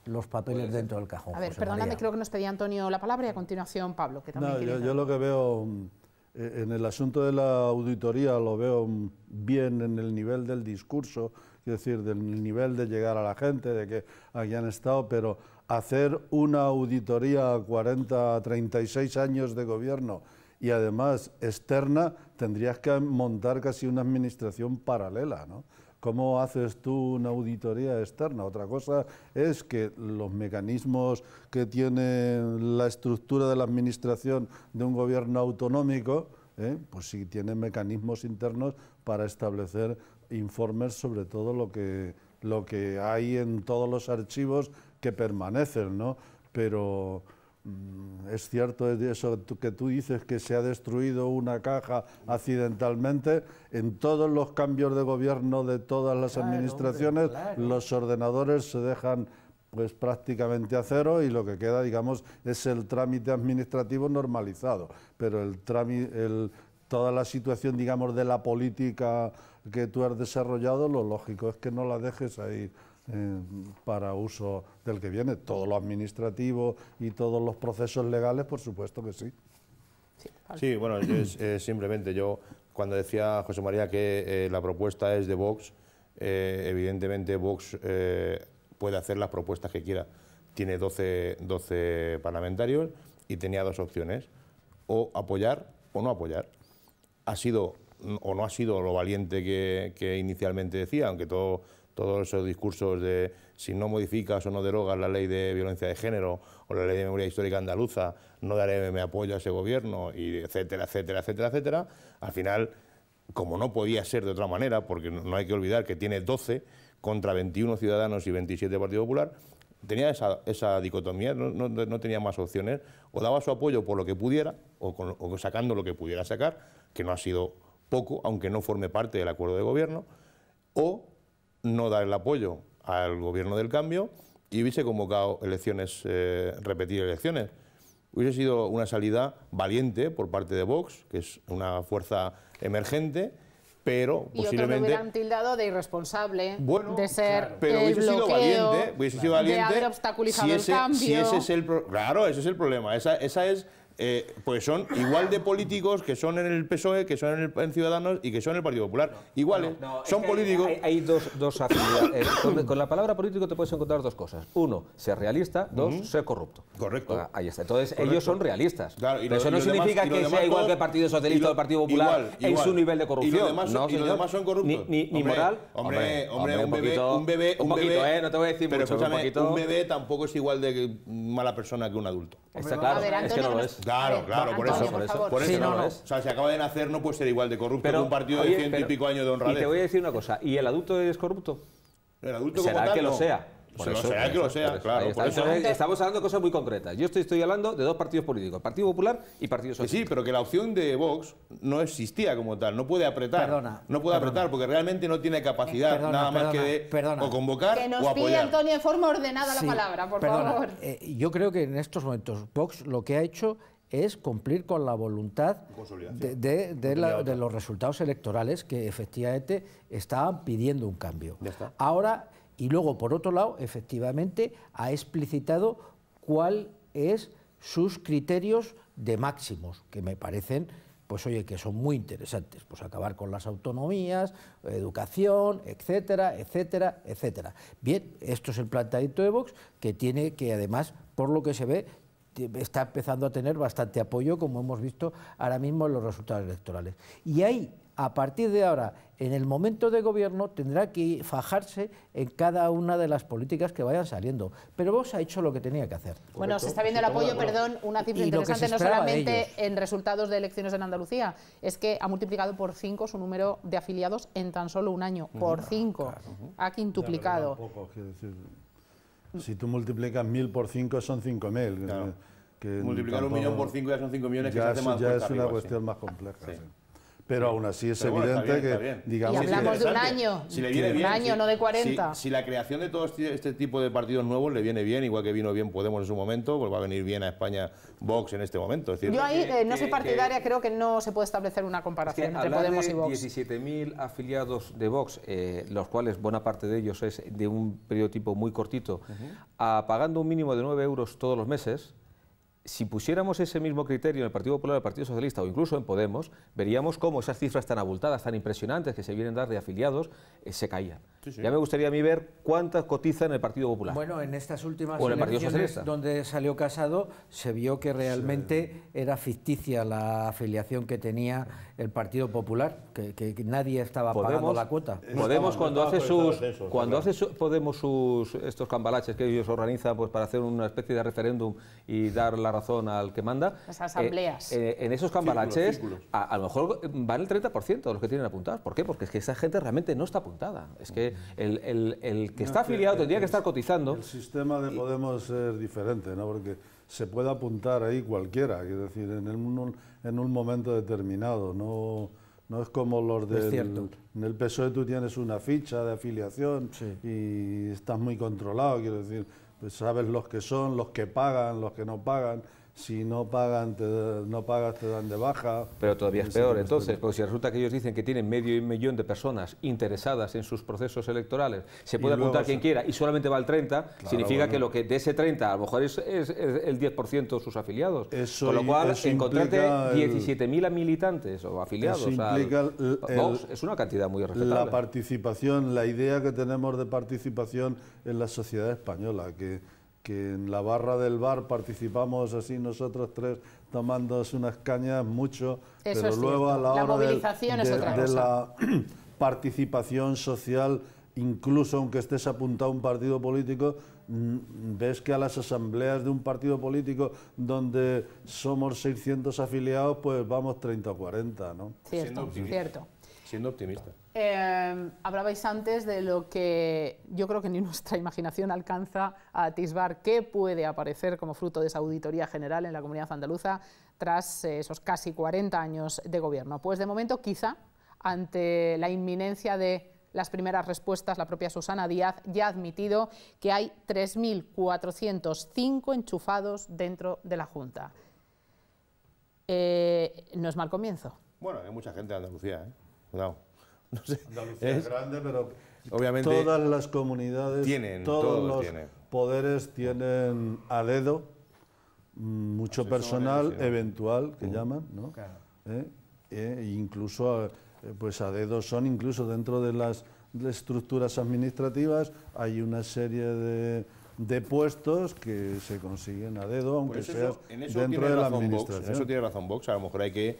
los papeles dentro del cajón. A ver, perdóname, creo que nos pedía Antonio la palabra y a continuación Pablo, que también no, yo, lo que veo mm, eh, en el asunto de la auditoría lo veo mm, bien en el nivel del discurso, es decir, del nivel de llegar a la gente, de que aquí han estado, pero hacer una auditoría a 40, 36 años de gobierno y además externa, tendrías que montar casi una administración paralela, ¿no? ¿Cómo haces tú una auditoría externa? Otra cosa es que los mecanismos que tiene la estructura de la administración de un gobierno autonómico, ¿eh? pues sí tiene mecanismos internos para establecer informes sobre todo lo que, lo que hay en todos los archivos que permanecen, ¿no? Pero Mm, es cierto eso que tú dices, que se ha destruido una caja accidentalmente. En todos los cambios de gobierno de todas las administraciones, los ordenadores se dejan pues prácticamente a cero y lo que queda, digamos, es el trámite administrativo normalizado. Pero toda la situación, digamos, de la política que tú has desarrollado, lo lógico es que no la dejes ahí eh, para uso del que viene. Todo lo administrativo y todos los procesos legales, por supuesto que sí. Sí, bueno, simplemente yo, cuando decía José María que eh, la propuesta es de Vox, eh, evidentemente Vox puede hacer las propuestas que quiera. Tiene 12, 12 parlamentarios y tenía dos opciones, o apoyar o no apoyar. Ha sido o no ha sido lo valiente que, que inicialmente decía, aunque todo todos esos discursos de si no modificas o no derogas la ley de violencia de género o la ley de memoria histórica andaluza, no daré mi apoyo a ese gobierno, y etcétera, etcétera, etcétera, etcétera, al final, como no podía ser de otra manera, porque no hay que olvidar que tiene 12 contra 21 ciudadanos y 27 Partido Popular, tenía esa, dicotomía, no, tenía más opciones, o daba su apoyo por lo que pudiera, o sacando lo que pudiera sacar, que no ha sido poco, aunque no forme parte del acuerdo de gobierno, o no dar el apoyo al gobierno del cambio y hubiese convocado elecciones, repetidas eh, repetir elecciones. Hubiese sido una salida valiente por parte de Vox, que es una fuerza emergente, pero y posiblemente... Y hubieran tildado de irresponsable, de ser Pero hubiese sido valiente, hubiese sido valiente... De haber obstaculizado ese, el cambio... es el claro, ese es el problema, esa es eh, pues son igual de políticos que son en el PSOE, que son en, el, en Ciudadanos y que son en el Partido Popular. Iguales, ¿eh? son políticos. Hay, dos, dos eh, con, la palabra político te puedes encontrar dos cosas. Uno, ser realista. Dos, ser corrupto. Correcto. Ah, ahí está. Entonces, ellos son realistas. Pero eso no significa que sea igual que el Partido Socialista o el Partido Popular en su nivel de corrupción. Y los demás, no, son corruptos. Ni, moral. Hombre, hombre, un, bebé, un bebé. poquito, ¿eh? No te voy a decir mucho, un, un bebé tampoco es igual de mala persona que un adulto. Está claro. Es que no lo es. Claro, claro, por eso. Por eso. O sea, si acaba de nacer no puede ser igual de corrupto un partido de ciento y pico años de honradez. Y te voy a decir una cosa, ¿y el adulto es corrupto? El adulto como tal, que lo sea? Pues lo sea que lo sea, claro. Estamos hablando de cosas muy concretas. Yo estoy, hablando de dos partidos políticos, Partido Popular y Partido Socialista. Sí, pero que la opción de Vox no existía como tal, no puede apretar. no puede apretar porque realmente no tiene capacidad nada más que de o convocar que nos Pide, Antonio, de forma ordenada la palabra, por favor. Eh, yo creo que en estos momentos Vox lo que ha hecho es cumplir con la voluntad de, los resultados electorales que efectivamente estaban pidiendo un cambio. Ahora, y luego por otro lado, efectivamente ha explicitado cuál es sus criterios de máximos, que me parecen, pues oye, que son muy interesantes, pues acabar con las autonomías, educación, etcétera, etcétera, etcétera. Bien, esto es el plantadito de Vox, que tiene que además, por lo que se ve, está empezando a tener bastante apoyo, como hemos visto ahora mismo en los resultados electorales. Y ahí, a partir de ahora, en el momento de gobierno, tendrá que fajarse en cada una de las políticas que vayan saliendo. Pero vos ha hecho lo que tenía que hacer. Bueno, se está viendo el apoyo, perdón, una cifra interesante, no solamente en resultados de elecciones en Andalucía, es que ha multiplicado por cinco su número de afiliados en tan solo un año, mm. por cinco. Ah, ha quintuplicado. Si tú multiplicas 1.000 por 5 son 5.000. Claro. Multiplicar tampoco, un millón por 5 ya son 5 millones. que se hace más ya es una cuestión más compleja. Pero aún así es evidente que, digamos... Y hablamos de un año, un año, no de 40. Si, la creación de todo este, este, tipo de partidos nuevos le viene bien, igual que vino bien Podemos en su momento, pues va a venir bien a España Vox en este momento. Yo ahí eh, no soy partidaria, creo que no se puede establecer una comparación entre Podemos y Vox. 17.000 afiliados de Vox, eh, los cuales buena parte de ellos es de un periodo tipo muy cortito, pagando un mínimo de 9 euros todos los meses si pusiéramos ese mismo criterio en el Partido Popular, el Partido Socialista o incluso en Podemos, veríamos cómo esas cifras tan abultadas, tan impresionantes que se vienen a dar de afiliados, eh, se caían. Ya me gustaría a mí ver cuántas cotizan en el Partido Popular. Bueno, en estas últimas elecciones donde salió Casado, se vio que realmente era ficticia la afiliación que tenía el Partido Popular, que, nadie estaba pagando la cuota. Podemos cuando hace sus cuando hace Podemos sus estos cambalaches que ellos organizan pues para hacer una especie de referéndum y dar la razón al que manda. Las eh, asambleas. Eh, en esos cambalaches A, lo mejor van el 30% de los que tienen apuntados. ¿Por qué? Porque es que esa gente realmente no está apuntada. Es que el, el, el que está afiliado tendría que estar cotizando. El sistema de Podemos es diferente, ¿no? Porque se puede apuntar ahí cualquiera, decir, en, el, en un momento determinado, no... No es como los de en el PSOE tú tienes una ficha de afiliación y estás muy controlado, quiero decir, pues sabes los que son, los que pagan, los que no pagan, si no pagan no pagas te dan de baja. Pero todavía es peor entonces, porque si resulta que ellos dicen que tienen medio y millón de personas interesadas en sus procesos electorales, se puede apuntar quien quiera y solamente va el 30, significa que lo que de ese 30 a lo mejor es, el 10% de sus afiliados. Con lo cual, encontrarte 17.000 militantes o afiliados. es una cantidad muy respetable. La participación, la idea que tenemos de participación en la sociedad española, que que en la barra del bar participamos así nosotros tres tomando unas cañas mucho, pero luego a la, hora de, la participación social, incluso aunque estés apuntado a un partido político, mm, ves que a las asambleas de un partido político donde somos 600 afiliados, pues vamos 30 o 40, ¿no? siendo optimista. Cierto. Siendo optimista. Em, hablabais antes de lo que yo creo que ni nuestra imaginación alcanza a atisbar qué puede aparecer como fruto de esa auditoría general en la comunidad andaluza tras eh, esos casi 40 años de gobierno. Pues de momento quizá ante la inminencia de las primeras respuestas, la propia Susana Díaz ya ha admitido que hay 3.405 enchufados dentro de la Junta. Eh, no es mal comienzo. Bueno, hay mucha gente de Andalucía, ¿eh? Cuidado. No sé, Andalucía es grande, pero obviamente todas las comunidades, tienen, todos, los poderes tienen a dedo mm, mucho pues personal eventual, que llaman, ¿no? Eh, eh, e incluso, eh, pues a dedo son incluso dentro de las estructuras administrativas, hay una serie de, de puestos que se consiguen a dedo, aunque sea dentro de la administración. eso tiene razón Vox, a lo mejor hay que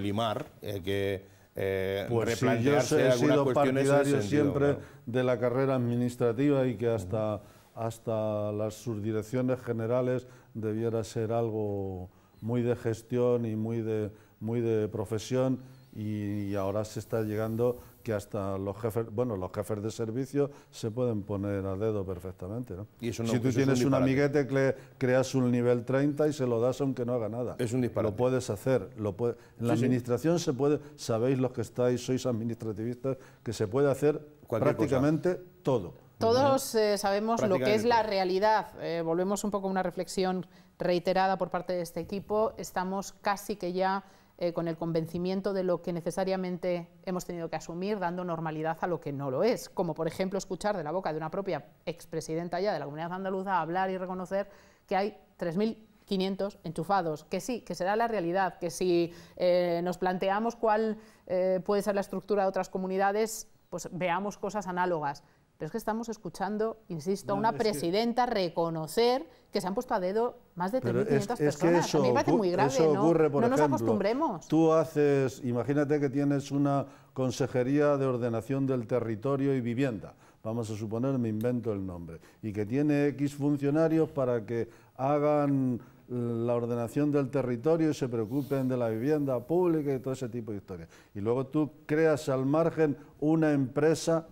limar, que eh, pues yo he sido partidario siempre de la carrera administrativa y que hasta, hasta las subdirecciones generales debiera ser algo muy de gestión y muy de, muy de profesión y ahora se está llegando que hasta los jefes, bueno, los jefes de servicio se pueden poner a dedo perfectamente, si tú tienes un, amiguete, que creas un nivel 30 y se lo das aunque no haga nada. Es un disparo Lo puedes hacer, lo en la administración se puede, sabéis los que estáis, sois administrativistas, que se puede hacer prácticamente todo. Todos eh, sabemos lo que es la realidad. Eh, volvemos un poco a una reflexión reiterada por parte de este equipo. Estamos casi que ya eh, con el convencimiento de lo que necesariamente hemos tenido que asumir, dando normalidad a lo que no lo es, como por ejemplo escuchar de la boca de una propia expresidenta ya de la comunidad andaluza hablar y reconocer que hay 3.500 enchufados, que sí, que será la realidad, que si eh, nos planteamos cuál eh, puede ser la estructura de otras comunidades, pues veamos cosas análogas. Pero es que estamos escuchando, insisto, a una presidenta reconocer que se han puesto a dedo más de 3.500 personas. Eso, a mí me parece muy grave, ¿no? nos acostumbremos. Tú haces, imagínate que tienes una consejería de ordenación del territorio y vivienda, vamos a suponer, me invento el nombre, y que tiene X funcionarios para que hagan mm, la ordenación del territorio y se preocupen de la vivienda pública y todo ese tipo de historias. Y luego tú creas al margen una empresa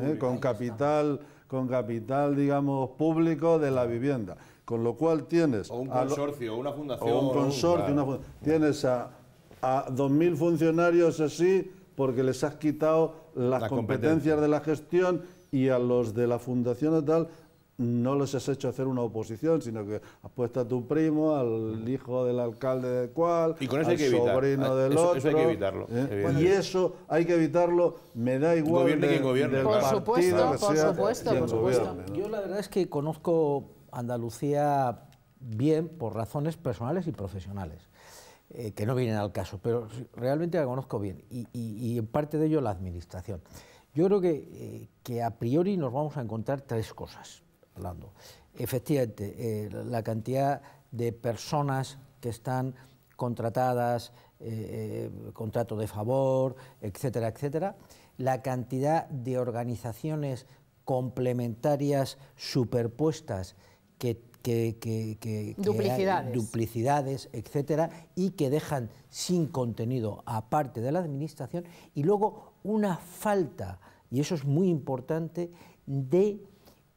¿eh? con capital, con capital, digamos, público de la vivienda. Con lo cual tienes... O un consorcio, una fundación. un consorcio, Tienes a, a 2.000 funcionarios así porque les has quitado las competencias de la gestión y a los de la fundación tal no les has hecho hacer una oposición, sino que has puesto a tu primo, al hijo del alcalde del cual, y con eso sobrino ah, del otro. hay que evitarlo. ¿eh? y eso hay que evitarlo, me da igual. por, supuesto, por supuesto, Yo la verdad es que conozco Andalucía bien por razones personales y profesionales. Eh, que no vienen al caso, pero realmente la conozco bien y, en parte de ello la administración. Yo creo que eh, a priori nos vamos a encontrar tres cosas hablando. Efectivamente, eh, la cantidad de personas que están contratadas, eh, eh, contrato de favor, etcétera, etcétera, la cantidad de organizaciones complementarias superpuestas que, duplicidades. duplicidades, etcétera, y que dejan sin contenido a parte de la administración, y luego una falta, y eso es muy importante, de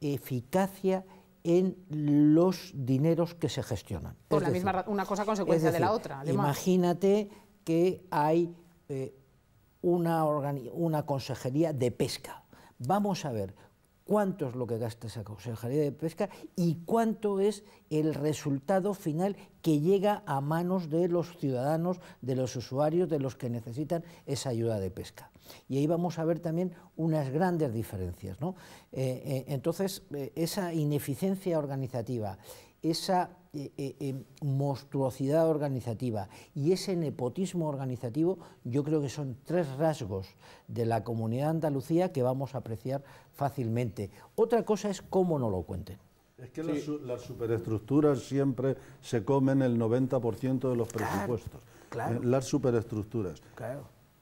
eficacia en los dineros que se gestionan. la misma, una cosa consecuencia de la otra. Imagínate que hay eh, una, una consejería de pesca. Vamos a ver cuánto es lo que gasta esa Consejería de Pesca y cuánto es el resultado final que llega a manos de los ciudadanos, de los usuarios, de los que necesitan esa ayuda de pesca. Y ahí vamos a ver también unas grandes diferencias. Eh, eh, entonces, eh, esa ineficiencia organizativa, esa eh, eh, eh, monstruosidad organizativa y ese nepotismo organizativo, yo creo que son tres rasgos de la comunidad Andalucía que vamos a apreciar fácilmente. Otra cosa es cómo no lo cuenten. Es que las, superestructuras siempre se comen el 90% de los presupuestos. Las superestructuras.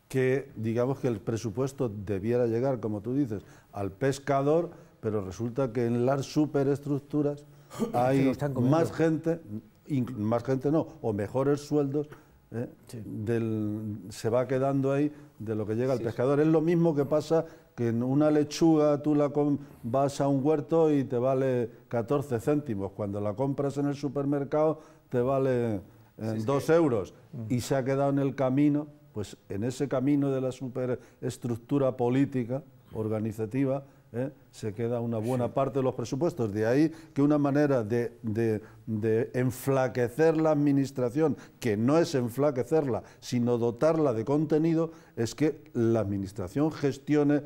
Que digamos que el presupuesto debiera llegar, como tú dices, al pescador, pero resulta que en las superestructuras hay más gente, más gente no, o mejores sueldos ¿eh? se va quedando ahí de lo que llega al pescador. Es lo mismo que pasa que en una lechuga tú la vas a un huerto y te vale 14 céntimos. Cuando la compras en el supermercado te vale 2 eh, euros mm. y se ha quedado en el camino, pues en ese camino de la superestructura política, organizativa, ¿eh? se queda una buena parte de los presupuestos. De ahí que una manera de, enflaquecer la administración, que no es enflaquecerla, sino dotarla de contenido, es que la administración gestione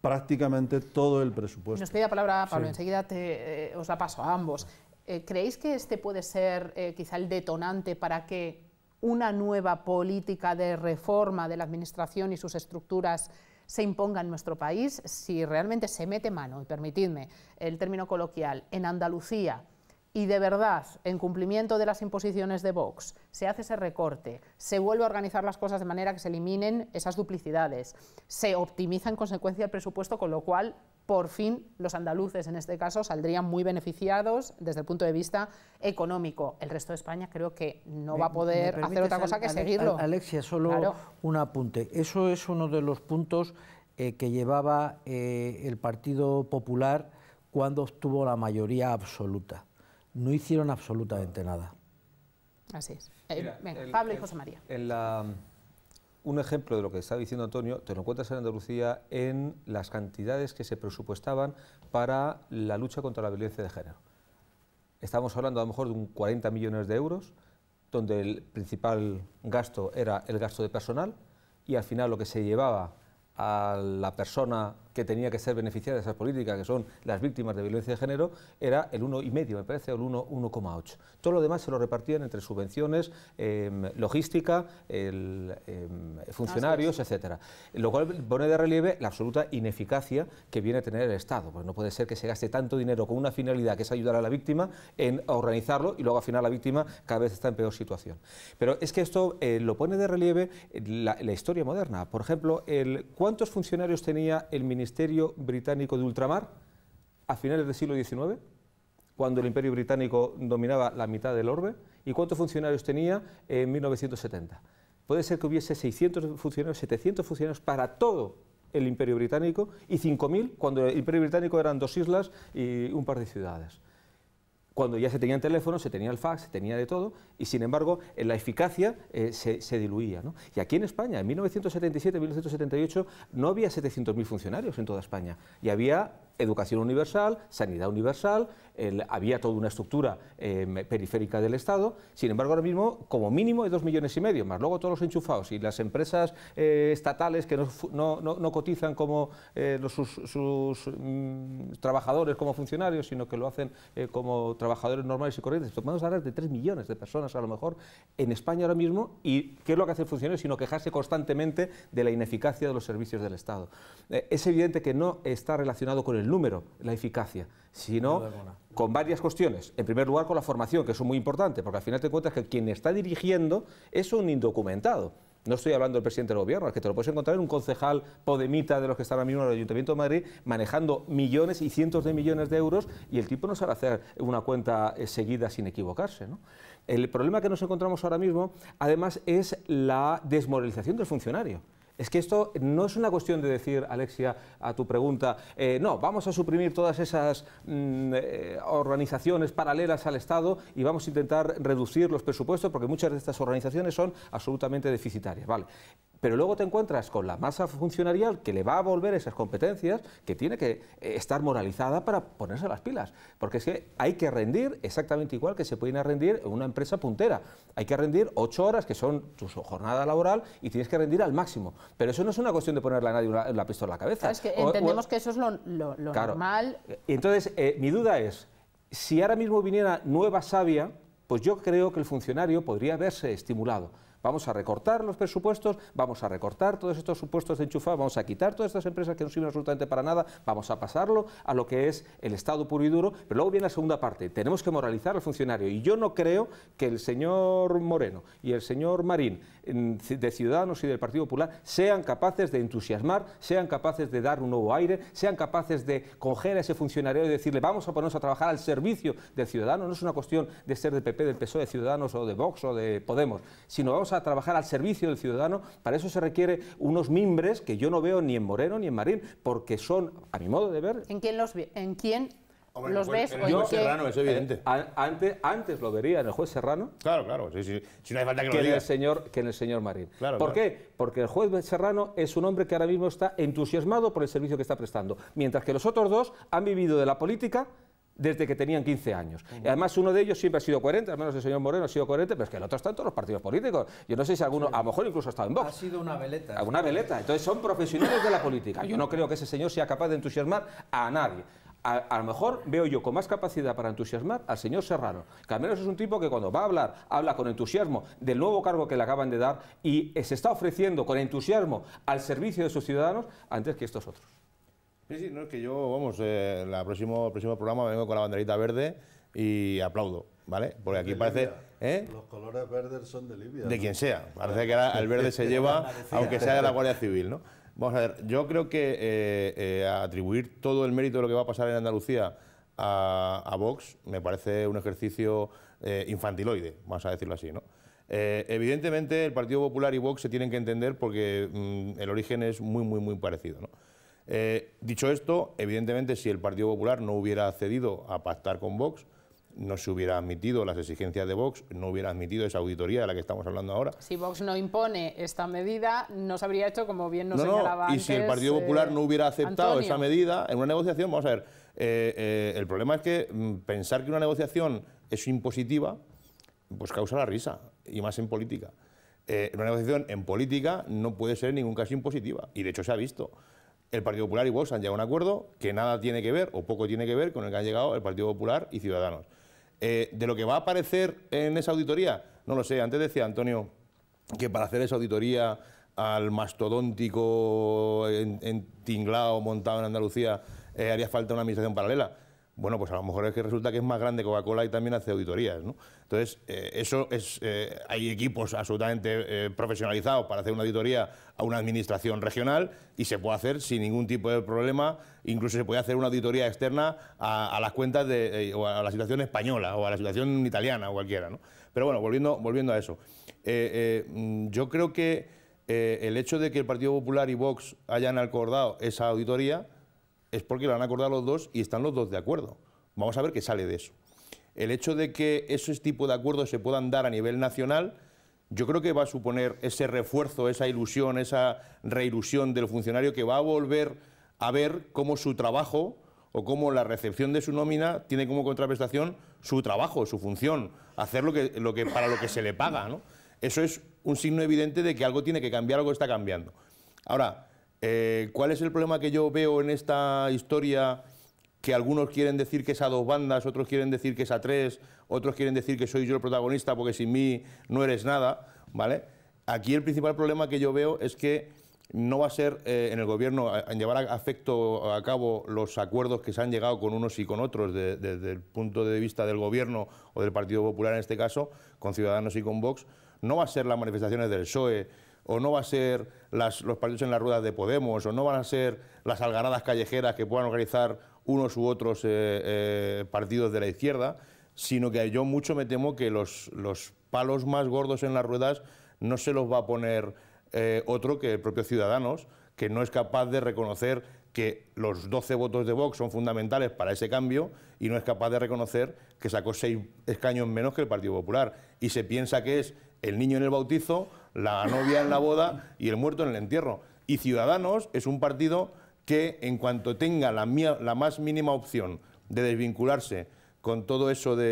prácticamente todo el presupuesto. Nos pide la palabra, Pablo, enseguida eh, os la paso a ambos. Eh, ¿Creéis que este puede ser quizá el detonante para que una nueva política de reforma de la administración y sus estructuras se imponga en nuestro país, si realmente se mete mano, y permitidme el término coloquial, en Andalucía, y de verdad, en cumplimiento de las imposiciones de Vox, se hace ese recorte, se vuelve a organizar las cosas de manera que se eliminen esas duplicidades, se optimiza en consecuencia el presupuesto, con lo cual por fin los andaluces en este caso saldrían muy beneficiados desde el punto de vista económico. El resto de España creo que no va a poder hacer otra cosa que seguirlo. Alexia, solo un apunte. Eso es uno de los puntos eh, que llevaba eh, el Partido Popular cuando obtuvo la mayoría absoluta no hicieron absolutamente nada. Así es. Eh, Pablo y José María. un ejemplo de lo que está diciendo Antonio, te lo cuentas en Andalucía en las cantidades que se presupuestaban para la lucha contra la violencia de género. Estamos hablando a lo mejor de un 40 millones de euros, donde el principal gasto era el gasto de personal y al final lo que se llevaba a la persona que tenía que ser beneficiada de esas políticas, que son las víctimas de violencia de género, era el 1,5, me parece, o el 1,8. Todo lo demás se lo repartían entre subvenciones, em, logística, em, funcionarios, etc. Lo cual pone de relieve la absoluta ineficacia que viene a tener el Estado. Pues no puede ser que se gaste tanto dinero con una finalidad que es ayudar a la víctima en organizarlo y luego al final la víctima cada vez está en peor situación. Pero es que esto eh, lo pone de relieve la, historia moderna. Por ejemplo, el, ¿cuántos funcionarios tenía el Ministerio Ministerio Británico de Ultramar a finales del siglo XIX, cuando el Imperio Británico dominaba la mitad del orbe, y cuántos funcionarios tenía en 1970. Puede ser que hubiese 600 funcionarios, 700 funcionarios para todo el Imperio Británico y 5.000 cuando el Imperio Británico eran dos islas y un par de ciudades cuando ya se tenía teléfonos, teléfono, se tenía el fax, se tenía de todo, y sin embargo en eh, la eficacia eh, se, diluía. Y aquí en España, en 1977-1978, no había 700.000 funcionarios en toda España, y había educación universal, sanidad universal, había toda una estructura em, periférica del Estado. Sin embargo, ahora mismo, como mínimo, hay dos millones y medio, más luego todos los enchufados y las empresas eh, estatales que no, cotizan como eh, sus, mm, trabajadores, como funcionarios, sino que lo hacen eh, como trabajadores normales y corrientes. Estamos hablar de tres millones de personas, a lo mejor, en España ahora mismo. ¿Y qué es lo que hace el Sino quejarse constantemente de la ineficacia de los servicios del Estado. es evidente que no está relacionado con el el número, la eficacia, sino con varias cuestiones. En primer lugar, con la formación, que es muy importante, porque al final te cuentas que quien está dirigiendo es un indocumentado. No estoy hablando del presidente del gobierno, es que te lo puedes encontrar en un concejal podemita de los que están ahora mismo en el Ayuntamiento de Madrid manejando millones y cientos de millones de euros y el tipo no sabe hacer una cuenta eh, seguida sin equivocarse. El problema que nos encontramos ahora mismo, además, es la desmoralización del funcionario. Es que esto no es una cuestión de decir, Alexia, a tu pregunta, eh, no, vamos a suprimir todas esas mm, eh, organizaciones paralelas al Estado y vamos a intentar reducir los presupuestos porque muchas de estas organizaciones son absolutamente deficitarias. Vale pero luego te encuentras con la masa funcionarial que le va a volver esas competencias, que tiene que eh, estar moralizada para ponerse las pilas, porque es que hay que rendir exactamente igual que se puede rendir en una empresa puntera. Hay que rendir ocho horas, que son tu jornada laboral, y tienes que rendir al máximo. Pero eso no es una cuestión de ponerle a nadie la pistola en la cabeza. es que entendemos que eso es lo, normal. Eh, entonces, eh, mi duda es, si ahora mismo viniera nueva savia, pues yo creo que el funcionario podría haberse estimulado. Vamos a recortar los presupuestos, vamos a recortar todos estos supuestos de enchufar vamos a quitar todas estas empresas que no sirven absolutamente para nada, vamos a pasarlo a lo que es el Estado puro y duro, pero luego viene la segunda parte, tenemos que moralizar al funcionario y yo no creo que el señor Moreno y el señor Marín de Ciudadanos y del Partido Popular sean capaces de entusiasmar, sean capaces de dar un nuevo aire, sean capaces de coger a ese funcionario y decirle vamos a ponernos a trabajar al servicio del ciudadano, no es una cuestión de ser de PP, del PSOE, de Ciudadanos o de Vox o de Podemos, sino vamos a trabajar al servicio del ciudadano, para eso se requiere unos mimbres que yo no veo ni en Moreno ni en Marín, porque son, a mi modo de ver... ¿En quién los ¿En quién los ves el juez Serrano, es evidente. Eh, antes, antes lo vería en el juez Serrano. Claro, claro. Sí, sí. Si no hay falta que, lo diga. En el señor, que el señor Marín. Claro, ¿Por qué? Porque el juez Serrano es un hombre que ahora mismo está entusiasmado por el servicio que está prestando. Mientras que los otros dos han vivido de la política desde que tenían 15 años. Y Además, uno de ellos siempre ha sido coherente, al menos el señor Moreno ha sido coherente, pero es que el otro está en todos los partidos políticos. Yo no sé si alguno, a lo mejor incluso ha estado en Vox. Ha sido una veleta. Una veleta. Entonces son profesionales de la política. Yo no creo que ese señor sea capaz de entusiasmar a nadie. A, a, lo mejor veo yo con más capacidad para entusiasmar al señor Serrano, que al menos es un tipo que cuando va a hablar, habla con entusiasmo del nuevo cargo que le acaban de dar y se está ofreciendo con entusiasmo al servicio de sus ciudadanos antes que estos otros. Sí, sí, no, es que yo, vamos, eh, próximo, el próximo programa vengo con la banderita verde y aplaudo, ¿vale? Porque aquí parece... ¿eh? Los colores verdes son de Libia. De quien sea. Parece que el verde se lleva, aunque sea de la Guardia Civil, ¿no? Vamos a ver, yo creo que eh, eh, atribuir todo el mérito de lo que va a pasar en Andalucía a, Vox me parece un ejercicio infantiloide, vamos a decirlo así, ¿no? evidentemente, el Partido Popular y Vox se tienen que entender porque mm, el origen es muy, muy, muy parecido. ¿no? Eh, dicho esto, evidentemente, si el Partido Popular no hubiera accedido a pactar con Vox, no se hubiera admitido las exigencias de Vox, no hubiera admitido esa auditoría de la que estamos hablando ahora. Si Vox no impone esta medida, no se habría hecho, como bien nos señalaba no. Y si el Partido Popular no hubiera eh, aceptado esa medida en una negociación, vamos a ver, eh, el problema es que mm, pensar que una negociación es impositiva, pues causa la risa, y más en política. una negociación en política no puede ser en ningún caso impositiva, y de hecho se ha visto el Partido Popular y Vox han llegado a un acuerdo que nada tiene que ver o poco tiene que ver con el que han llegado el Partido Popular y Ciudadanos. Eh, de lo que va a aparecer en esa auditoría, no lo sé. Antes decía Antonio que para hacer esa auditoría al mastodóntico en, montado en Andalucía eh, haría falta una administración paralela bueno, pues a lo mejor es que resulta que es más grande Coca-Cola y también hace auditorías, Entonces, eh, eso es, eh, hay equipos absolutamente eh, profesionalizados para hacer una auditoría a una administración regional y se puede hacer sin ningún tipo de problema, incluso se puede hacer una auditoría externa a, las cuentas de, o a la situación española o a la situación italiana o cualquiera, Pero bueno, volviendo, volviendo a eso, mm, yo creo que el hecho de que el Partido Popular y Vox hayan acordado esa auditoría es porque lo han acordado los dos y están los dos de acuerdo. Vamos a ver qué sale de eso. El hecho de que esos tipo de acuerdos se puedan dar a nivel nacional, yo creo que va a suponer ese refuerzo, esa ilusión, esa reilusión del funcionario que va a volver a ver cómo su trabajo o cómo la recepción de su nómina tiene como contraprestación su trabajo, su función, hacer lo que, lo que para lo que se le paga. Eso es un signo evidente de que algo tiene que cambiar, algo está cambiando. Ahora, eh, ¿Cuál es el problema que yo veo en esta historia? Que algunos quieren decir que es a dos bandas, otros quieren decir que es a tres, otros quieren decir que soy yo el protagonista porque sin mí no eres nada, ¿vale? Aquí el principal problema que yo veo es que no va a ser eh, en el gobierno en llevar a, afecto a cabo los acuerdos que se han llegado con unos y con otros desde el punto de vista del gobierno o del Partido Popular en este caso, con Ciudadanos y con Vox, no va a ser las manifestaciones del PSOE o no va a ser los partidos en las ruedas de Podemos, o no van a ser las algaradas callejeras que puedan organizar unos u otros eh, eh, partidos de la izquierda, sino que yo mucho me temo que los, palos más gordos en las ruedas no se los va a poner eh, otro que el propio Ciudadanos, que no es capaz de reconocer que los 12 votos de Vox son fundamentales para ese cambio y no es capaz de reconocer que sacó seis escaños menos que el Partido Popular. Y se piensa que es el niño en el bautizo, la novia en la boda y el muerto en el entierro. Y Ciudadanos es un partido que en cuanto tenga la, más mínima opción de desvincularse con todo eso de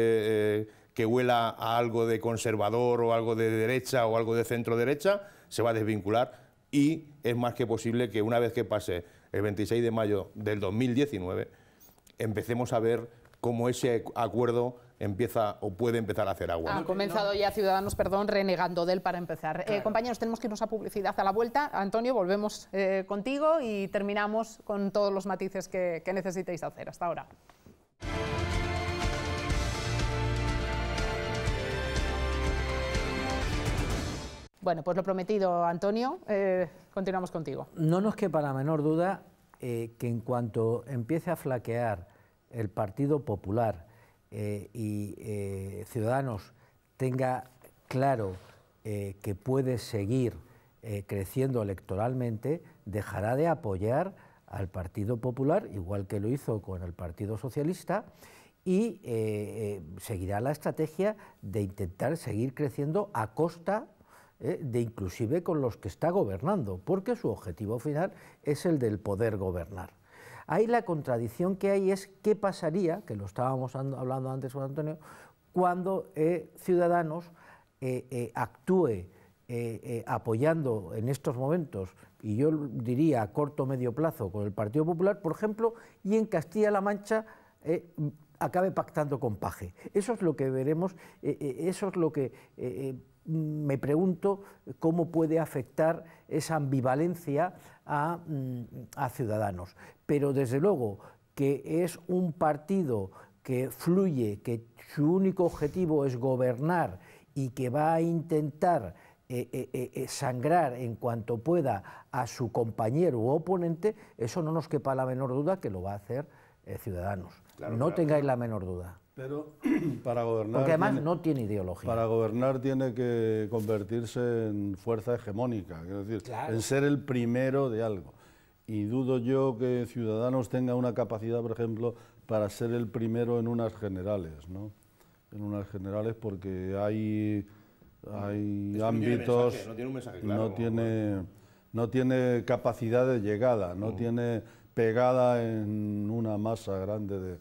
eh, que huela a algo de conservador o algo de derecha o algo de centro derecha, se va a desvincular y es más que posible que una vez que pase el 26 de mayo del 2019 empecemos a ver cómo ese acuerdo empieza o puede empezar a hacer agua. Han comenzado ya Ciudadanos, perdón, renegando de él para empezar. Eh, compañeros, tenemos que irnos a publicidad a la vuelta. Antonio, volvemos eh, contigo y terminamos con todos los matices que, necesitéis hacer. Hasta ahora. Bueno, pues lo prometido, Antonio, eh, continuamos contigo. No nos quepa la menor duda que en cuanto empiece a flaquear el Partido Popular eh, y eh, Ciudadanos tenga claro eh, que puede seguir creciendo electoralmente, dejará de apoyar al Partido Popular, igual que lo hizo con el Partido Socialista, y seguirá la estrategia de intentar seguir creciendo a costa de inclusive con los que está gobernando, porque su objetivo final es el del poder gobernar. Ahí la contradicción que hay es qué pasaría, que lo estábamos hablando antes con Antonio, cuando eh, Ciudadanos eh, eh, actúe apoyando en estos momentos, y yo diría a corto o medio plazo, con el Partido Popular, por ejemplo, y en Castilla-La Mancha acabe pactando con Paje. Eso es lo que veremos, eso es lo que me pregunto cómo puede afectar esa ambivalencia mm, a, Ciudadanos. Pero desde luego que es un partido que fluye, que su único objetivo es gobernar y que va a intentar eh, eh, eh, sangrar en cuanto pueda a su compañero u oponente, eso no nos quepa la menor duda que lo va a hacer Ciudadanos. no tengáis la menor duda. Pero para gobernar. Porque además no tiene ideología. Para gobernar tiene que convertirse en fuerza hegemónica, es decir, en ser el primero de algo. Y dudo yo que Ciudadanos tenga una capacidad, por ejemplo, para ser el primero en unas generales, ¿no? En unas generales porque hay, hay ámbitos. no tiene No tiene, capacidad de llegada, no mm. tiene pegada en una masa grande de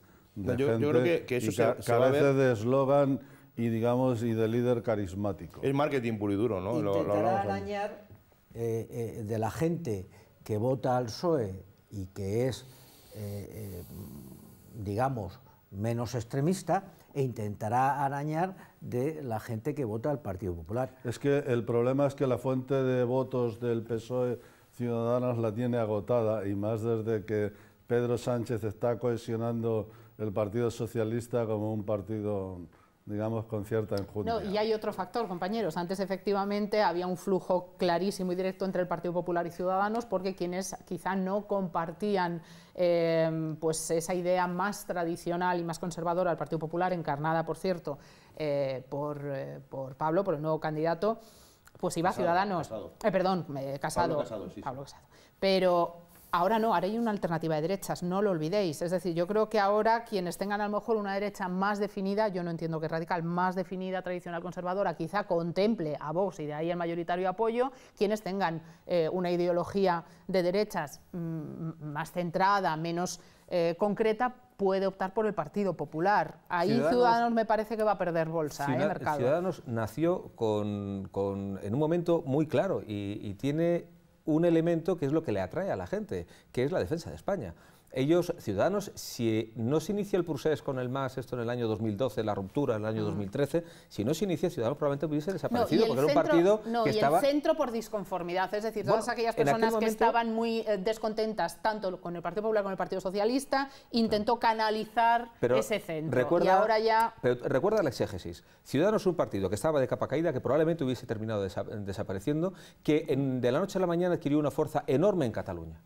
yo, creo que, eso se, carece de eslogan y digamos y de líder carismático. Es marketing puro y duro, ¿no? Intentará arañar eh, eh, de la gente que vota al PSOE y que es, eh, digamos, menos extremista e intentará arañar de la gente que vota al Partido Popular. Es que el problema es que la fuente de votos del PSOE Ciudadanos la tiene agotada y más desde que Pedro Sánchez está cohesionando el Partido Socialista como un partido digamos, con cierta enjundia. No, y hay otro factor, compañeros. Antes, efectivamente, había un flujo clarísimo y directo entre el Partido Popular y Ciudadanos, porque quienes quizá no compartían eh, pues esa idea más tradicional y más conservadora del Partido Popular, encarnada, por cierto, eh, por, eh, por Pablo, por el nuevo candidato, pues iba a Ciudadanos. perdón, Casado. Pablo Casado, sí, Pablo Casado. Pero Ahora no, ahora una alternativa de derechas, no lo olvidéis. Es decir, yo creo que ahora quienes tengan a lo mejor una derecha más definida, yo no entiendo que radical, más definida, tradicional, conservadora, quizá contemple a vos y de ahí el mayoritario apoyo, quienes tengan eh, una ideología de derechas mm, más centrada, menos eh, concreta, puede optar por el Partido Popular. Ahí Ciudadanos, me parece que va a perder bolsa, eh, mercado. Ciudadanos nació con, en un momento muy claro y, y tiene un elemento que es lo que le atrae a la gente, que es la defensa de España ellos, Ciudadanos, si no se inicia el Pursés con el MAS, esto en el año 2012, la ruptura en el año 2013, si no se inicia, Ciudadanos probablemente hubiese desaparecido, porque era un partido no, y el centro por disconformidad, es decir, todas aquellas personas que estaban muy eh, descontentas, tanto con el Partido Popular como con el Partido Socialista, intentó canalizar ese centro. y ahora ya... Pero recuerda la exégesis. Ciudadanos es un partido que estaba de capa caída, que probablemente hubiese terminado desapareciendo, que de la noche a la mañana adquirió una fuerza enorme en Cataluña.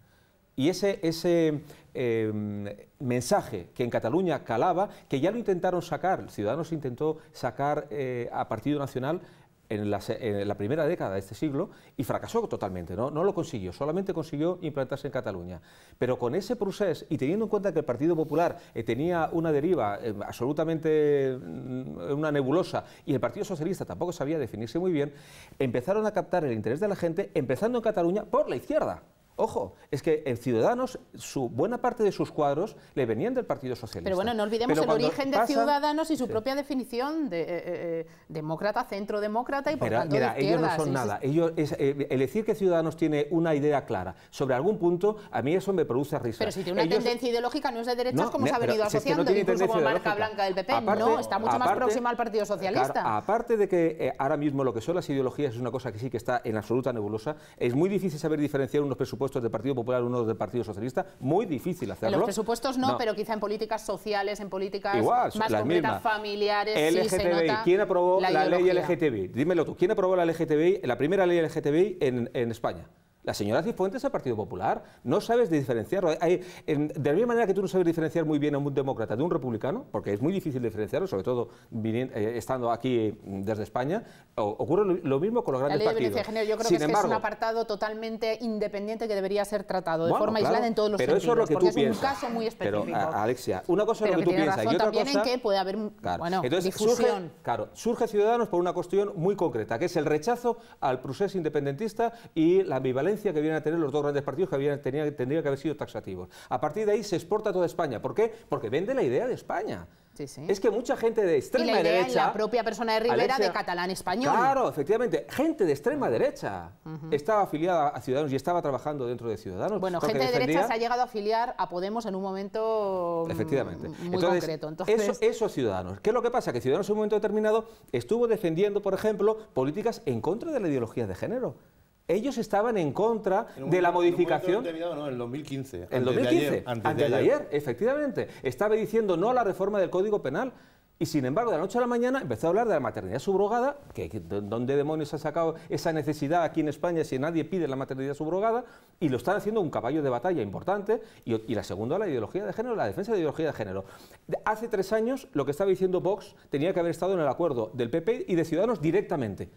Y ese, ese em, mensaje que en Cataluña calaba, que ya lo intentaron sacar, Ciudadanos intentó sacar eh, a Partido Nacional en la, primera década de este siglo y fracasó totalmente, ¿no? lo consiguió, solamente consiguió implantarse en Cataluña. Pero con ese proceso y teniendo en cuenta que el Partido Popular eh, tenía una deriva eh, absolutamente mm, una nebulosa y el Partido Socialista tampoco sabía definirse muy bien, empezaron a captar el interés de la gente, empezando en Cataluña por la izquierda. Ojo, es que en Ciudadanos, su buena parte de sus cuadros le venían del Partido Socialista. Pero bueno, no olvidemos el origen de Ciudadanos y su propia definición de eh, eh, eh centro demócrata, centrodemócrata y por tanto mira, ellos no son nada. Eh, el decir que Ciudadanos tiene una idea clara sobre algún punto, a mí eso me produce risa. Pero si tiene una tendencia ideológica, no es de derechas como se ha venido asociando, incluso como marca blanca del PP. no, está mucho más próxima al Partido Socialista. aparte de que ahora mismo lo que son las ideologías es una cosa que sí que está en absoluta nebulosa, es muy difícil saber diferenciar unos presupuestos de del Partido Popular, uno del Partido Socialista, muy difícil hacerlo. En los presupuestos no, pero quizá en políticas sociales, en políticas más concretas, familiares, sí se nota ¿quién aprobó la, la ley LGTBI? Dímelo tú, ¿quién aprobó la LGTBI, la primera ley LGTBI en, en España? La señora Cifuentes es del Partido Popular. No sabes diferenciarlo. Hay, de la misma manera que tú no sabes diferenciar muy bien a un demócrata de un republicano, porque es muy difícil diferenciarlo, sobre todo eh, estando aquí mm, desde España, ocurre lo, mismo con los grandes la ley partidos. De género, yo creo que, es, un apartado totalmente independiente que debería ser tratado de forma aislada en todos los pero sentidos. Pero eso es lo que tú un caso muy específico. Pero, ah, Alexia, una cosa es lo que, tú piensas y otra también en que puede haber claro, entonces, difusión. Surge, claro, surge Ciudadanos por una cuestión muy concreta, que es el rechazo al proceso independentista y la ambivalencia que vienen a tener los dos grandes partidos que habían, tenía, tendría que haber sido taxativos. A partir de ahí se exporta a toda España. ¿Por qué? Porque vende la idea de España. Es que mucha gente de extrema derecha. la propia persona de Rivera de catalán español. Claro, efectivamente. Gente de extrema derecha estaba afiliada a Ciudadanos y estaba trabajando dentro de Ciudadanos. Bueno, gente de derecha se ha llegado a afiliar a Podemos en un momento mm, efectivamente. muy Entonces, concreto. Eso, eso, Ciudadanos. ¿Qué es lo que pasa? Que Ciudadanos en un momento determinado estuvo defendiendo, por ejemplo, políticas en contra de la ideología de género ellos estaban en contra de la modificación. En 2015. En de ayer, antes, de, ayer. efectivamente. Estaba diciendo no a la reforma del Código Penal. Y sin embargo, de la noche a la mañana empezó a hablar de la maternidad subrogada, que, donde dónde demonios ha sacado esa necesidad aquí en España si nadie pide la maternidad subrogada, y lo están haciendo un caballo de batalla importante, y, la segunda, la ideología de género, la defensa de la ideología de género. Hace tres años, lo que estaba diciendo Vox tenía que haber estado en el acuerdo del PP y de Ciudadanos directamente.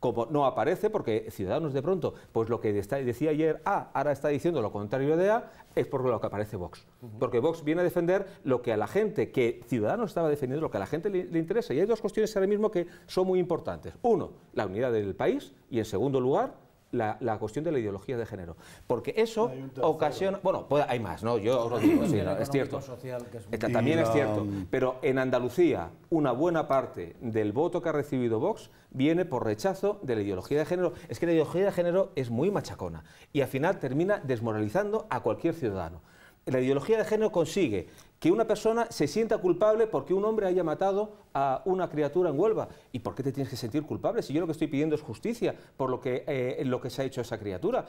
Como no aparece, porque Ciudadanos de pronto, pues lo que decía ayer A, ah, ahora está diciendo lo contrario de A, es por lo que aparece Vox. Porque Vox viene a defender lo que a la gente, que Ciudadanos estaba defendiendo, lo que a la gente le, le interesa. Y hay dos cuestiones ahora mismo que son muy importantes. Uno, la unidad del país y en segundo lugar, la, cuestión de la ideología de género. Porque eso ocasiona. Bueno, hay más, ¿no? Yo os lo digo, sí, es cierto. También es cierto. Pero en Andalucía, una buena parte del voto que ha recibido Vox viene por rechazo de la ideología de género. Es que la ideología de género es muy machacona y al final termina desmoralizando a cualquier ciudadano la ideología de género consigue que una persona se sienta culpable porque un hombre haya matado a una criatura en Huelva. ¿Y por qué te tienes que sentir culpable? Si yo lo que estoy pidiendo es justicia por lo que, eh, lo que se ha hecho a esa criatura.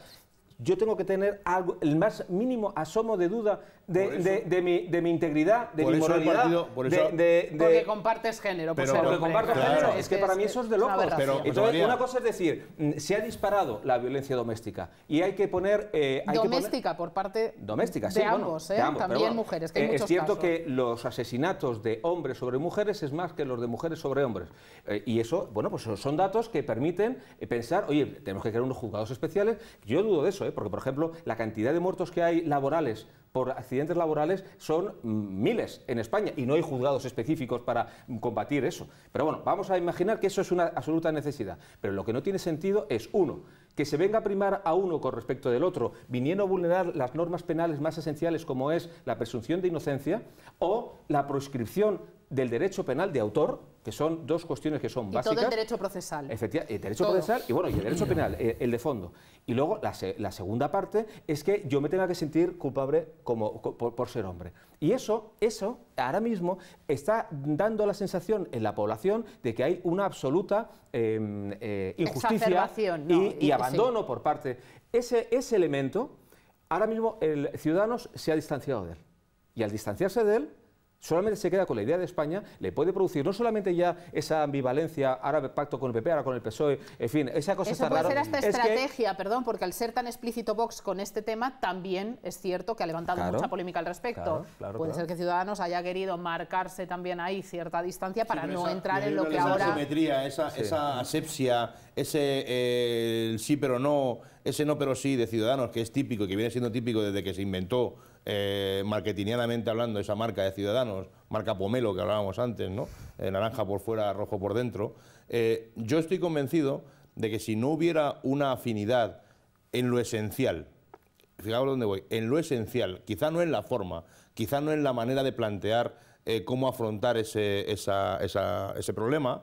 Yo tengo que tener algo, el más mínimo asomo de duda de, de, mi, de, mi, integridad, de mi moralidad. porque compartes género. Pues pero, porque género. Es que para mí eso es de locos. Pero, Entonces, una cosa es decir, mm, se ha disparado la violencia doméstica y hay que poner... Eh, doméstica, por parte doméstica, de, ¿eh? ambos, también mujeres, eh, Es cierto que los asesinatos de hombres sobre mujeres es más que los de mujeres sobre hombres. y eso, bueno, pues son datos que permiten pensar, oye, tenemos que crear unos juzgados especiales. Yo dudo de eso, ¿eh? porque, por ejemplo, la cantidad de muertos que hay laborales por accidentes laborales son miles en España y no hay juzgados específicos para combatir eso. Pero bueno, vamos a imaginar que eso es una absoluta necesidad. Pero lo que no tiene sentido es, uno, que se venga a primar a uno con respecto del otro, viniendo a vulnerar las normas penales más esenciales como es la presunción de inocencia o la proscripción del derecho penal de autor, que son dos cuestiones que son y básicas. Todo el derecho procesal. Efectivamente, el eh, derecho procesal y bueno, y el derecho penal, eh, el, de fondo. Y luego la, segunda parte es que yo me tenga que sentir culpable como, por, ser hombre. Y eso, eso ahora mismo está dando la sensación en la población de que hay una absoluta em, eh, injusticia y, abandono por parte. Ese, ese elemento, ahora mismo el Ciudadanos se ha distanciado de él. Y al distanciarse de él, solamente se queda con la idea de España, le puede producir no solamente ya esa ambivalencia, ahora pacto con el PP, ahora con el PSOE, en fin, esa cosa Eso está puede ser esta estrategia, perdón, porque al ser tan explícito Vox con este tema, también es cierto que ha levantado mucha polémica al respecto. puede ser que Ciudadanos haya querido marcarse también ahí cierta distancia para no entrar en lo que ahora... esa esa asepsia, ese eh, sí pero no, ese no pero sí de Ciudadanos, que es típico, que viene siendo típico desde que se inventó eh, hablando, esa marca de Ciudadanos, marca Pomelo que hablábamos antes, ¿no? Eh, naranja por fuera, rojo por dentro. Eh, yo estoy convencido de que si no hubiera una afinidad en lo esencial, fijaos dónde voy, en lo esencial, quizá no en la forma, quizá no en la manera de plantear eh, cómo afrontar ese, problema,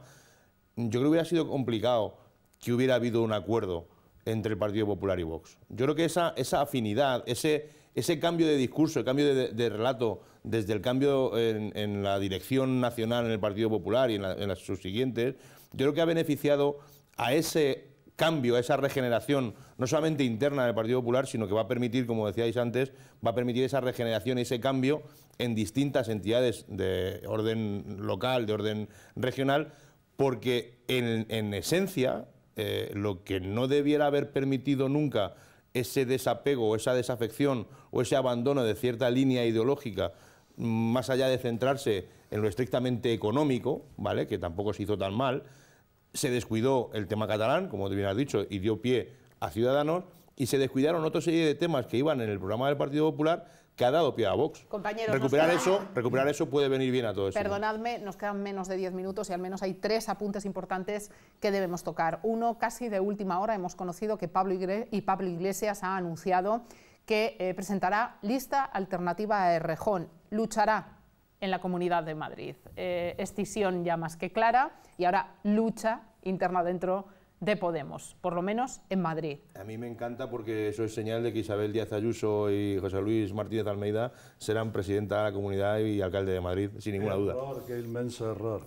yo creo que hubiera sido complicado que hubiera habido un acuerdo entre el Partido Popular y Vox. Yo creo que esa, esa afinidad, ese, ese cambio de discurso, el cambio de, relato, desde el cambio en, la dirección nacional en el Partido Popular y en, las subsiguientes, yo creo que ha beneficiado a ese cambio, a esa regeneración, no solamente interna del Partido Popular, sino que va a permitir, como decíais antes, va a permitir esa regeneración, y ese cambio en distintas entidades de orden local, de orden regional, porque en, esencia eh, lo que no debiera haber permitido nunca ese desapego, esa desafección o ese abandono de cierta línea ideológica, más allá de centrarse en lo estrictamente económico, ¿vale? que tampoco se hizo tan mal, se descuidó el tema catalán, como tú bien has dicho, y dio pie a Ciudadanos, y se descuidaron otra serie de temas que iban en el programa del Partido Popular que ha dado pie a Vox. Compañeros, recuperar, eso, recuperar eso puede venir bien a todo esto. Perdonadme, nos quedan menos de diez minutos y al menos hay tres apuntes importantes que debemos tocar. Uno, casi de última hora, hemos conocido que Pablo Iglesias ha anunciado que eh, presentará lista alternativa a Errejón. Luchará en la Comunidad de Madrid. Eh, escisión ya más que clara y ahora lucha interna dentro de Podemos, por lo menos en Madrid. A mí me encanta porque eso es señal de que Isabel Díaz Ayuso y José Luis Martínez Almeida serán presidenta de la comunidad y alcalde de Madrid, sin ninguna duda. Qué error, qué inmenso error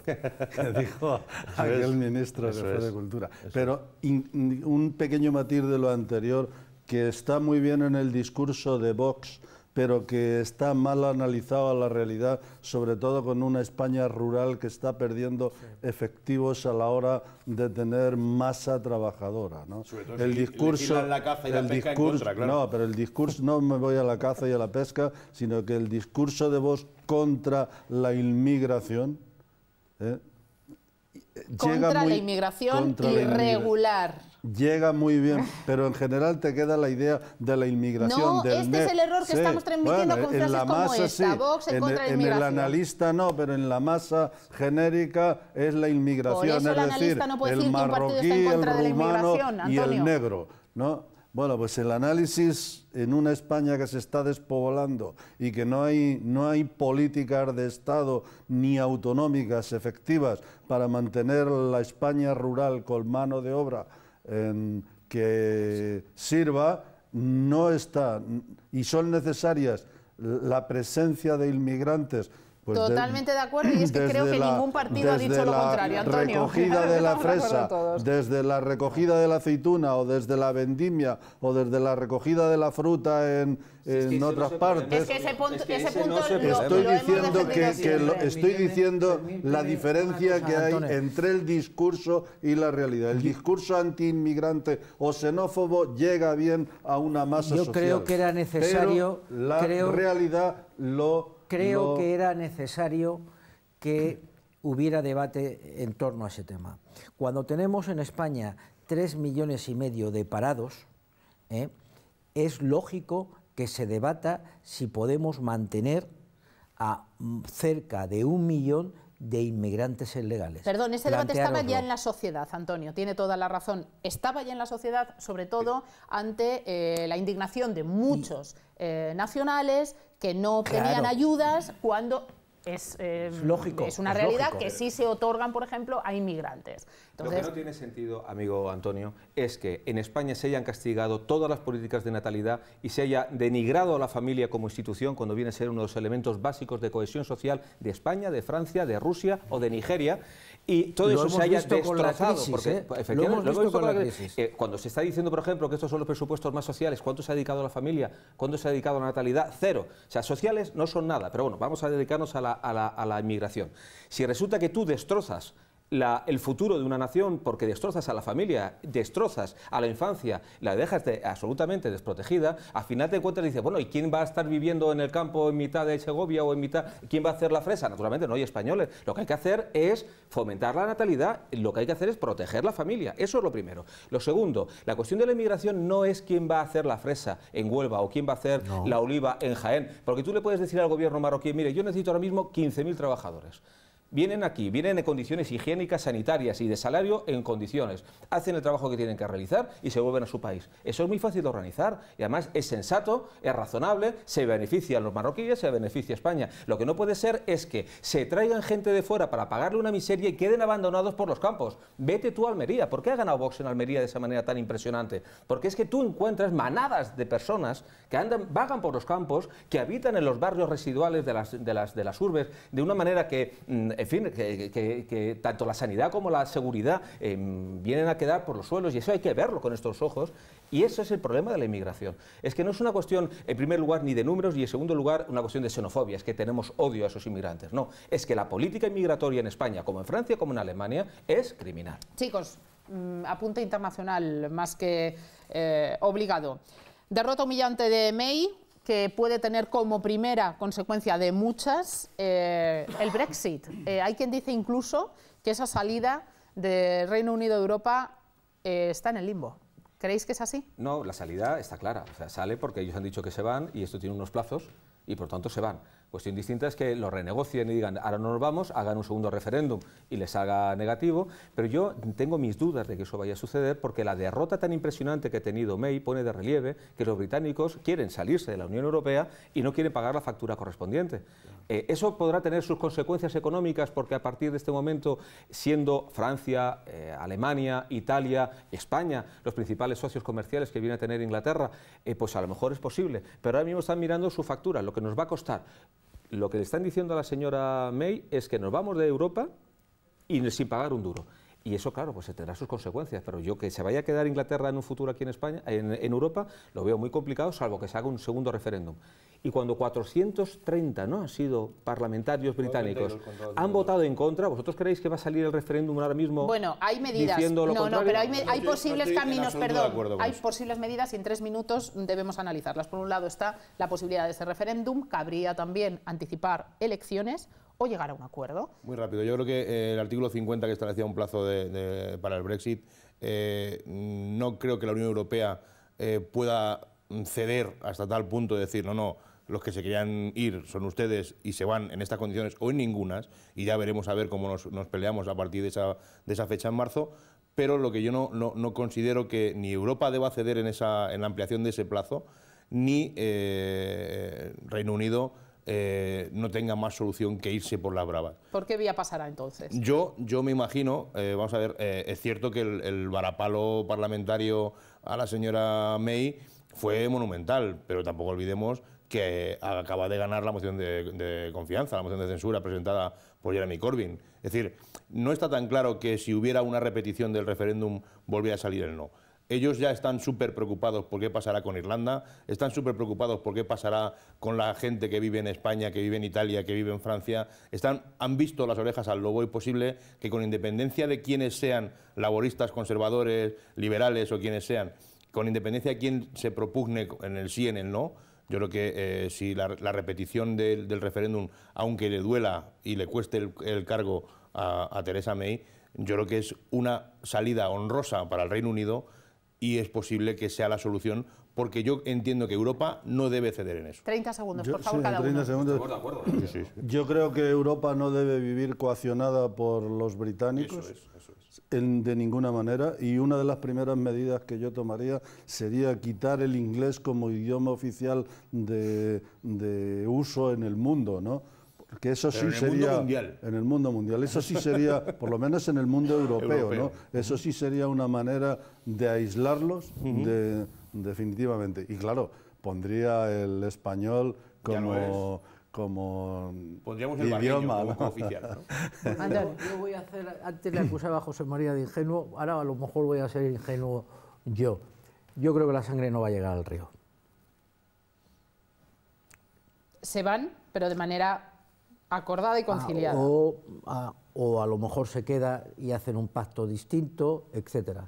dijo aquel ministro de Cultura. Pero un pequeño matiz de lo anterior, que está muy bien en el discurso de Vox pero que está mal analizada la realidad, sobre todo con una España rural que está perdiendo efectivos a la hora de tener masa trabajadora. ¿no? el discurso, la y el la pesca discurso, No, pero el discurso no me voy a la caza y a la pesca, sino que el discurso de vos contra la inmigración. ¿eh? llega muy, contra la inmigración irregular llega muy bien, pero en general te queda la idea de la inmigración. No, este es el error que estamos transmitiendo con frases en la masa, como en, el, en el analista no, pero en la masa genérica es la inmigración, es el decir, el marroquí, el rumano y el negro, ¿no? Bueno, pues el análisis en una España que se está despoblando y que hay, no hay políticas de Estado ni autonómicas efectivas para mantener la España rural con mano de obra en que sirva, no está, y son necesarias la presencia de inmigrantes pues Totalmente de, acuerdo, y es que creo que ningún partido ha dicho lo contrario, Antonio. Recogida de la fresa, desde la recogida de la aceituna o desde la vendimia o desde la recogida de la fruta en, otras partes. Es que ese punto, estoy diciendo que, estoy diciendo la diferencia que hay entre el discurso y la realidad. El discurso antiinmigrante o xenófobo llega bien a una masa social. Yo creo que era necesario. Pero la realidad lo creo que era necesario que hubiera debate en torno a ese tema. Cuando tenemos en España tres millones y medio de parados, ¿eh? es lógico que se debata si podemos mantener a mm, cerca de un millón de inmigrantes ilegales. Perdón, ese debate estaba ya en la sociedad, Antonio, tiene toda la razón. Estaba ya en la sociedad, sobre todo ante eh, la indignación de muchos eh, nacionales que no tenían ayudas cuando es, eh, es una realidad que sí se otorgan, por ejemplo, a inmigrantes. Lo que no tiene sentido, amigo Antonio, es que en España se hayan castigado todas las políticas de natalidad y se haya denigrado a la familia como institución cuando viene a ser uno de los elementos básicos de cohesión social de España, de Francia, de Rusia o de Nigeria y todo eso se haya destrozado. cuando se está diciendo, por ejemplo, que estos son los presupuestos más sociales, ¿cuánto se ha dedicado a la familia? ¿Cuánto se ha dedicado a la natalidad? Cero. O sea, sociales no son nada, pero bueno, vamos a dedicarnos a la, a la inmigración. Si resulta que tú destrozas el futuro de una nación porque destrozas a la familia, destrozas a la infancia, la dejas absolutamente desprotegida, al final te cuentas y dices, bueno, ¿y quién va a estar viviendo en el campo en mitad de Segovia o en mitad, quién va a hacer la fresa? Naturalmente no hay españoles. Lo que hay que hacer es fomentar la natalidad, lo que hay que hacer es proteger la familia, eso es lo primero. Lo segundo, la cuestión de la inmigración no es quién va a hacer la fresa en Huelva o quién va a hacer la oliva en Jaén, porque tú le puedes decir al gobierno marroquí, mire, yo necesito ahora mismo 15.000 trabajadores vienen aquí, vienen en condiciones higiénicas, sanitarias y de salario en condiciones, hacen el trabajo que tienen que realizar y se vuelven a su país. Eso es muy fácil de organizar y además es sensato, es razonable, se beneficia a los marroquíes, se beneficia a España. Lo que no puede ser es que se traigan gente de fuera para pagarle una miseria y queden abandonados por los campos. Vete tú a Almería, ¿por qué ha ganado Vox en Almería de esa manera tan impresionante? Porque es que tú encuentras manadas de personas que andan, vagan por los campos, que habitan en los barrios residuales de las, de las, urbes de una manera que... Mm, en fin, que, tanto la sanidad como la seguridad eh, vienen a quedar por los suelos y eso hay que verlo con estos ojos. Y eso es el problema de la inmigración. Es que no es una cuestión, en primer lugar, ni de números y en segundo lugar, una cuestión de xenofobia, es que tenemos odio a esos inmigrantes. No, es que la política inmigratoria en España, como en Francia, como en Alemania, es criminal. Chicos, mm, apunte internacional más que eh, obligado. Derrota humillante de May, que puede tener como primera consecuencia de muchas eh, el Brexit. Eh, hay quien dice incluso que esa salida del Reino Unido de Europa eh, está en el limbo. ¿Creéis que es así? No, la salida está clara. O sea, sale porque ellos han dicho que se van y esto tiene unos plazos y por tanto se van. Cuestión distinta es que lo renegocien y digan, ahora no nos vamos, hagan un segundo referéndum y les haga negativo, pero yo tengo mis dudas de que eso vaya a suceder porque la derrota tan impresionante que ha tenido May pone de relieve que los británicos quieren salirse de la Unión Europea y no quieren pagar la factura correspondiente. Eh, eso podrá tener sus consecuencias económicas porque a partir de este momento, siendo Francia, eh, Alemania, Italia, España los principales socios comerciales que viene a tener Inglaterra, eh, pues a lo mejor es posible. Pero ahora mismo están mirando su factura, lo que nos va a costar. Lo que le están diciendo a la señora May es que nos vamos de Europa y sin pagar un duro. Y eso, claro, pues tendrá sus consecuencias, pero yo que se vaya a quedar Inglaterra en un futuro aquí en España, en Europa, lo veo muy complicado, salvo que se haga un segundo referéndum y cuando 430 no han sido parlamentarios británicos han votado en contra, ¿vosotros creéis que va a salir el referéndum ahora mismo? Bueno, hay medidas. no, no, pero hay, posibles caminos, perdón. Hay posibles medidas y en tres minutos debemos analizarlas. Por un lado está la posibilidad de ese referéndum, cabría también anticipar elecciones o llegar a un acuerdo. Muy rápido, yo creo que eh, el artículo 50 que establecía un plazo para el Brexit, eh, no creo que la Unión Europea eh, pueda mm, ceder hasta tal punto de decir, no, no, los que se querían ir son ustedes y se van en estas condiciones o en ningunas, y ya veremos a ver cómo nos, peleamos a partir de esa, fecha en marzo, pero lo que yo no, no, considero que ni Europa deba ceder en, en la ampliación de ese plazo, ni eh, Reino Unido eh, no tenga más solución que irse por las bravas. ¿Por qué vía pasará entonces? Yo, yo me imagino, eh, vamos a ver, es cierto que el, el varapalo parlamentario a la señora May fue monumental, pero tampoco olvidemos que acaba de ganar la moción de, confianza, la moción de censura presentada por Jeremy Corbyn. Es decir, no está tan claro que si hubiera una repetición del referéndum volviera a salir el no. Ellos ya están súper preocupados por qué pasará con Irlanda, están súper preocupados por qué pasará con la gente que vive en España, que vive en Italia, que vive en Francia. Están, han visto las orejas al lobo y posible que con independencia de quienes sean, laboristas, conservadores, liberales o quienes sean, con independencia de quién se propugne en el sí, en el no, yo creo que eh, si la, repetición del, referéndum, aunque le duela y le cueste el, cargo a, a, Theresa May, yo creo que es una salida honrosa para el Reino Unido y es posible que sea la solución porque yo entiendo que Europa no debe ceder en eso. 30 segundos, por favor, yo creo que Europa no debe vivir coaccionada por los británicos de ninguna manera y una de las primeras medidas que yo tomaría sería quitar el inglés como idioma oficial de, uso en el mundo, ¿no? Porque eso sí en el sería mundo mundial. en el mundo mundial eso sí sería por lo menos en el mundo europeo, ¿no? eso sí sería una manera de aislarlos definitivamente y claro pondría el español como como Pondríamos el idioma ¿no? oficial. ¿no? yo voy a hacer, antes le acusaba a José María de ingenuo, ahora a lo mejor voy a ser ingenuo yo. Yo creo que la sangre no va a llegar al río. Se van, pero de manera acordada y ah, conciliada. o, ah, o a lo mejor se queda y hacen un pacto distinto, etcétera.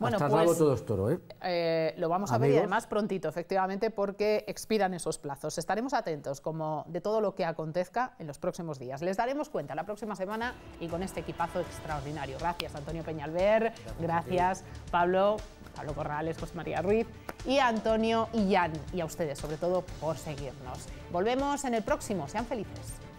Bueno, pues, ¿eh? Eh, Lo vamos a ver y además prontito, efectivamente, porque expiran esos plazos. Estaremos atentos como de todo lo que acontezca en los próximos días. Les daremos cuenta la próxima semana y con este equipazo extraordinario. Gracias, Antonio Peñalver. Gracias, Pablo, Pablo Corrales, José María Ruiz y Antonio y Jan. Y a ustedes, sobre todo, por seguirnos. Volvemos en el próximo. Sean felices.